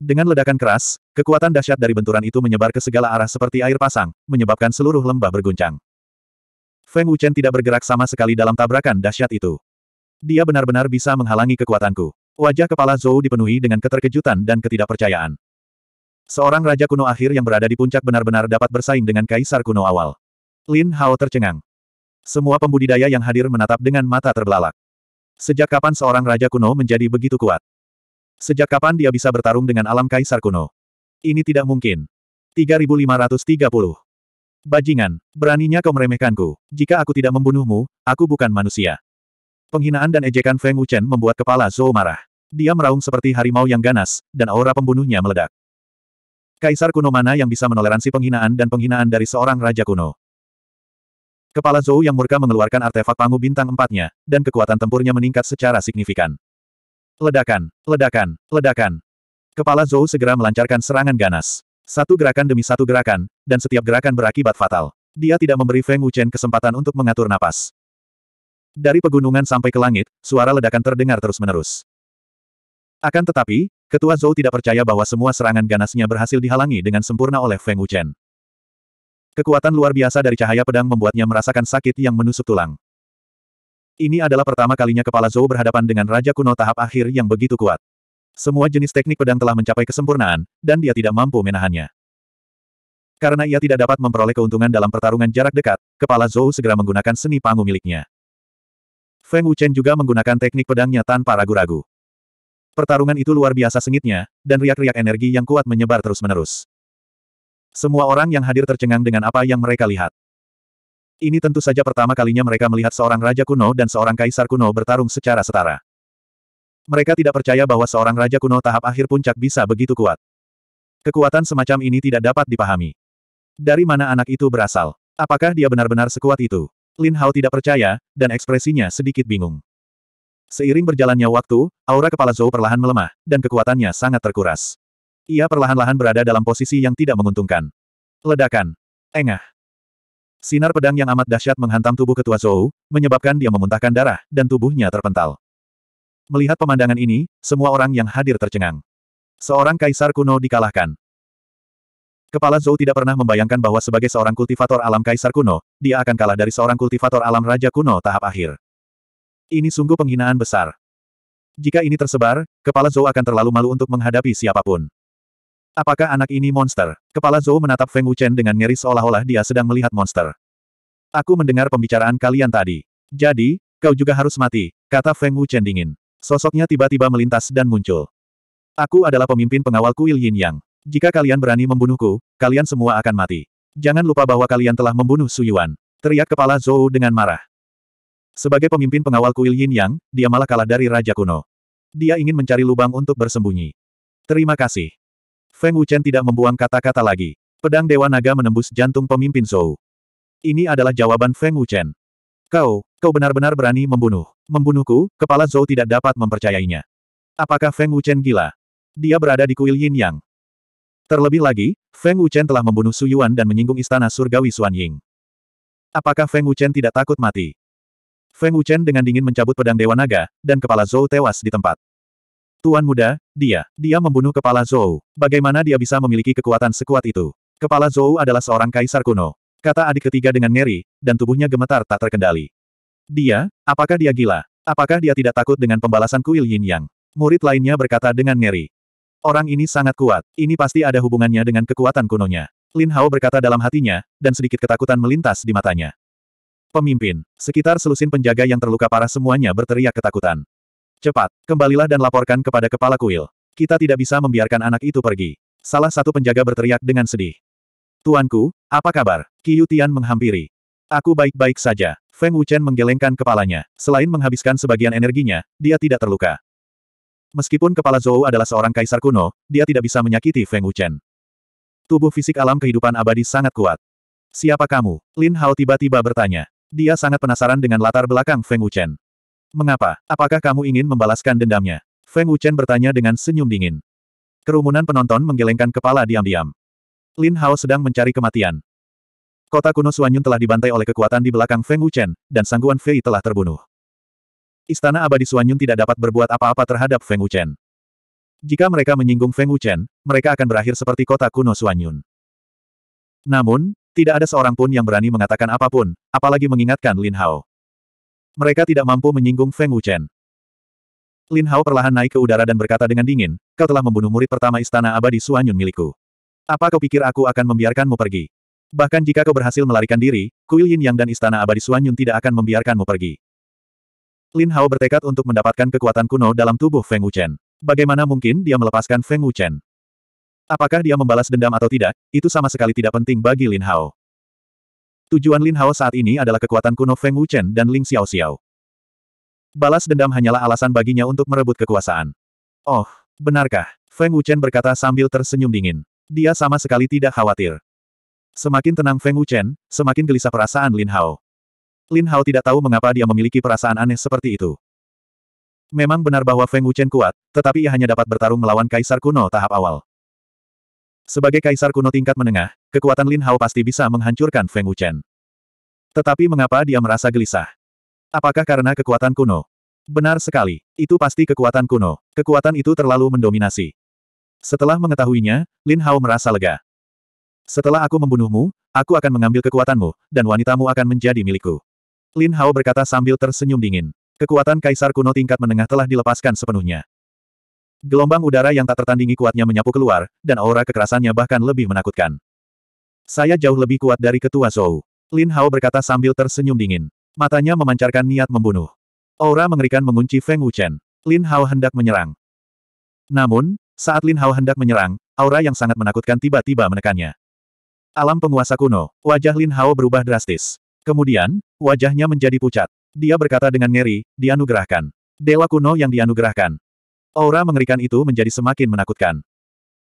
Dengan ledakan keras, kekuatan dahsyat dari benturan itu menyebar ke segala arah seperti air pasang, menyebabkan seluruh lembah berguncang. Feng Wuchen tidak bergerak sama sekali dalam tabrakan dahsyat itu. Dia benar-benar bisa menghalangi kekuatanku. Wajah kepala Zhou dipenuhi dengan keterkejutan dan ketidakpercayaan. Seorang raja kuno akhir yang berada di puncak benar-benar dapat bersaing dengan kaisar kuno awal. Lin Hao tercengang. Semua pembudidaya yang hadir menatap dengan mata terbelalak. Sejak kapan seorang raja kuno menjadi begitu kuat? Sejak kapan dia bisa bertarung dengan alam kaisar kuno? Ini tidak mungkin. 3530. Bajingan, beraninya kau meremehkanku. Jika aku tidak membunuhmu, aku bukan manusia. Penghinaan dan ejekan Feng Wuchen membuat kepala Zhou marah. Dia meraung seperti harimau yang ganas, dan aura pembunuhnya meledak. Kaisar kuno mana yang bisa menoleransi penghinaan dan penghinaan dari seorang raja kuno? Kepala Zhou yang murka mengeluarkan artefak pangu bintang empatnya, dan kekuatan tempurnya meningkat secara signifikan. Ledakan, ledakan, ledakan. Kepala Zhou segera melancarkan serangan ganas. Satu gerakan demi satu gerakan, dan setiap gerakan berakibat fatal. Dia tidak memberi Feng Wuchen kesempatan untuk mengatur napas. Dari pegunungan sampai ke langit, suara ledakan terdengar terus-menerus. Akan tetapi, Ketua Zhou tidak percaya bahwa semua serangan ganasnya berhasil dihalangi dengan sempurna oleh Feng Wuchen. Kekuatan luar biasa dari cahaya pedang membuatnya merasakan sakit yang menusuk tulang. Ini adalah pertama kalinya kepala Zhou berhadapan dengan Raja Kuno tahap akhir yang begitu kuat. Semua jenis teknik pedang telah mencapai kesempurnaan, dan dia tidak mampu menahannya. Karena ia tidak dapat memperoleh keuntungan dalam pertarungan jarak dekat, kepala Zhou segera menggunakan seni pangu miliknya. Feng Wuchen juga menggunakan teknik pedangnya tanpa ragu-ragu. Pertarungan itu luar biasa sengitnya, dan riak-riak energi yang kuat menyebar terus-menerus. Semua orang yang hadir tercengang dengan apa yang mereka lihat. Ini tentu saja pertama kalinya mereka melihat seorang raja kuno dan seorang kaisar kuno bertarung secara setara. Mereka tidak percaya bahwa seorang raja kuno tahap akhir puncak bisa begitu kuat. Kekuatan semacam ini tidak dapat dipahami. Dari mana anak itu berasal? Apakah dia benar-benar sekuat itu? Lin Hao tidak percaya, dan ekspresinya sedikit bingung. Seiring berjalannya waktu, aura kepala Zhou perlahan melemah, dan kekuatannya sangat terkuras. Ia perlahan-lahan berada dalam posisi yang tidak menguntungkan. Ledakan. Engah. Sinar pedang yang amat dahsyat menghantam tubuh ketua Zhou, menyebabkan dia memuntahkan darah, dan tubuhnya terpental. Melihat pemandangan ini, semua orang yang hadir tercengang. Seorang kaisar kuno dikalahkan. Kepala Zhou tidak pernah membayangkan bahwa sebagai seorang kultivator alam kaisar kuno, dia akan kalah dari seorang kultivator alam raja kuno tahap akhir. Ini sungguh penghinaan besar. Jika ini tersebar, kepala Zhou akan terlalu malu untuk menghadapi siapapun. Apakah anak ini monster? Kepala Zhou menatap Feng Wuchen dengan ngeri seolah-olah dia sedang melihat monster. Aku mendengar pembicaraan kalian tadi. Jadi, kau juga harus mati, kata Feng Wuchen dingin. Sosoknya tiba-tiba melintas dan muncul. Aku adalah pemimpin pengawal kuil Yin Yang. Jika kalian berani membunuhku, kalian semua akan mati. Jangan lupa bahwa kalian telah membunuh Su Suyuan. Teriak kepala Zhou dengan marah. Sebagai pemimpin pengawal kuil Yin Yang, dia malah kalah dari Raja Kuno. Dia ingin mencari lubang untuk bersembunyi. Terima kasih. Feng Wuchen tidak membuang kata-kata lagi. Pedang Dewa Naga menembus jantung pemimpin Zhou. Ini adalah jawaban Feng Wuchen. Kau, kau benar-benar berani membunuh. Membunuhku, kepala Zhou tidak dapat mempercayainya. Apakah Feng Wuchen gila? Dia berada di kuil Yin Yang. Terlebih lagi, Feng Wuchen telah membunuh Su Yuan dan menyinggung istana surgawi Suan Ying. Apakah Feng Wuchen tidak takut mati? Feng Wuchen dengan dingin mencabut pedang Dewa Naga, dan kepala Zhou tewas di tempat. Tuan muda, dia, dia membunuh kepala Zhou. Bagaimana dia bisa memiliki kekuatan sekuat itu? Kepala Zhou adalah seorang kaisar kuno. Kata adik ketiga dengan ngeri, dan tubuhnya gemetar tak terkendali. Dia, apakah dia gila? Apakah dia tidak takut dengan pembalasan kuil Yin Yang? Murid lainnya berkata dengan ngeri. Orang ini sangat kuat, ini pasti ada hubungannya dengan kekuatan kunonya. Lin Hao berkata dalam hatinya, dan sedikit ketakutan melintas di matanya. Pemimpin, sekitar selusin penjaga yang terluka parah semuanya berteriak ketakutan. Cepat, kembalilah dan laporkan kepada kepala kuil. Kita tidak bisa membiarkan anak itu pergi. Salah satu penjaga berteriak dengan sedih. Tuanku, apa kabar? Qiyu Tian menghampiri. Aku baik-baik saja. Feng Wuchen menggelengkan kepalanya. Selain menghabiskan sebagian energinya, dia tidak terluka. Meskipun kepala Zhou adalah seorang kaisar kuno, dia tidak bisa menyakiti Feng Wuchen. Tubuh fisik alam kehidupan abadi sangat kuat. Siapa kamu? Lin Hao tiba-tiba bertanya. Dia sangat penasaran dengan latar belakang Feng Wuchen. Mengapa? Apakah kamu ingin membalaskan dendamnya? Feng Wuchen bertanya dengan senyum dingin. Kerumunan penonton menggelengkan kepala diam-diam. Lin Hao sedang mencari kematian. Kota kuno Suanyun telah dibantai oleh kekuatan di belakang Feng Wuchen, dan sangguan Fei telah terbunuh. Istana Abadi Suanyun tidak dapat berbuat apa-apa terhadap Feng Wuchen. Jika mereka menyinggung Feng Wuchen, mereka akan berakhir seperti kota kuno Suanyun. Namun, tidak ada seorang pun yang berani mengatakan apapun, apalagi mengingatkan Lin Hao. Mereka tidak mampu menyinggung Feng Wuchen. Lin Hao perlahan naik ke udara dan berkata dengan dingin, kau telah membunuh murid pertama istana abadi Suanyun milikku. Apa kau pikir aku akan membiarkanmu pergi? Bahkan jika kau berhasil melarikan diri, Kuil Yin Yang dan istana abadi Suanyun tidak akan membiarkanmu pergi. Lin Hao bertekad untuk mendapatkan kekuatan kuno dalam tubuh Feng Wuchen. Bagaimana mungkin dia melepaskan Feng Wuchen? Apakah dia membalas dendam atau tidak, itu sama sekali tidak penting bagi Lin Hao. Tujuan Lin Hao saat ini adalah kekuatan kuno Feng Wuchen dan Ling Xiao Xiao. Balas dendam hanyalah alasan baginya untuk merebut kekuasaan. Oh, benarkah? Feng Wuchen berkata sambil tersenyum dingin. Dia sama sekali tidak khawatir. Semakin tenang Feng Wuchen, semakin gelisah perasaan Lin Hao. Lin Hao tidak tahu mengapa dia memiliki perasaan aneh seperti itu. Memang benar bahwa Feng Wuchen kuat, tetapi ia hanya dapat bertarung melawan Kaisar kuno tahap awal. Sebagai Kaisar kuno tingkat menengah, kekuatan Lin Hao pasti bisa menghancurkan Feng Wuchen. Tetapi mengapa dia merasa gelisah? Apakah karena kekuatan kuno? Benar sekali, itu pasti kekuatan kuno. Kekuatan itu terlalu mendominasi. Setelah mengetahuinya, Lin Hao merasa lega. Setelah aku membunuhmu, aku akan mengambil kekuatanmu, dan wanitamu akan menjadi milikku. Lin Hao berkata sambil tersenyum dingin. Kekuatan kaisar kuno tingkat menengah telah dilepaskan sepenuhnya. Gelombang udara yang tak tertandingi kuatnya menyapu keluar, dan aura kekerasannya bahkan lebih menakutkan. Saya jauh lebih kuat dari ketua Zhou. Lin Hao berkata sambil tersenyum dingin. Matanya memancarkan niat membunuh. Aura mengerikan mengunci Feng Wuchen. Lin Hao hendak menyerang. Namun, saat Lin Hao hendak menyerang, aura yang sangat menakutkan tiba-tiba menekannya. Alam penguasa kuno, wajah Lin Hao berubah drastis. Kemudian, wajahnya menjadi pucat. Dia berkata dengan ngeri, dianugerahkan. Dewa kuno yang dianugerahkan. Aura mengerikan itu menjadi semakin menakutkan.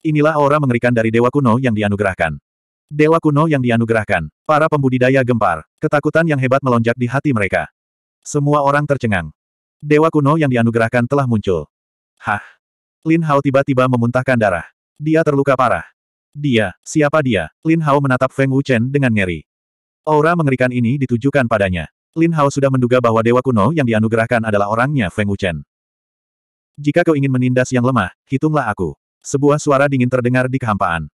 Inilah aura mengerikan dari dewa kuno yang dianugerahkan. Dewa kuno yang dianugerahkan. Para pembudidaya gempar. Ketakutan yang hebat melonjak di hati mereka. Semua orang tercengang. Dewa kuno yang dianugerahkan telah muncul. Hah. Lin Hao tiba-tiba memuntahkan darah. Dia terluka parah. Dia, siapa dia? Lin Hao menatap Feng Wuchen dengan ngeri. Aura mengerikan ini ditujukan padanya. Lin Hao sudah menduga bahwa dewa kuno yang dianugerahkan adalah orangnya Feng Wuchen. Jika kau ingin menindas yang lemah, hitunglah aku. Sebuah suara dingin terdengar di kehampaan.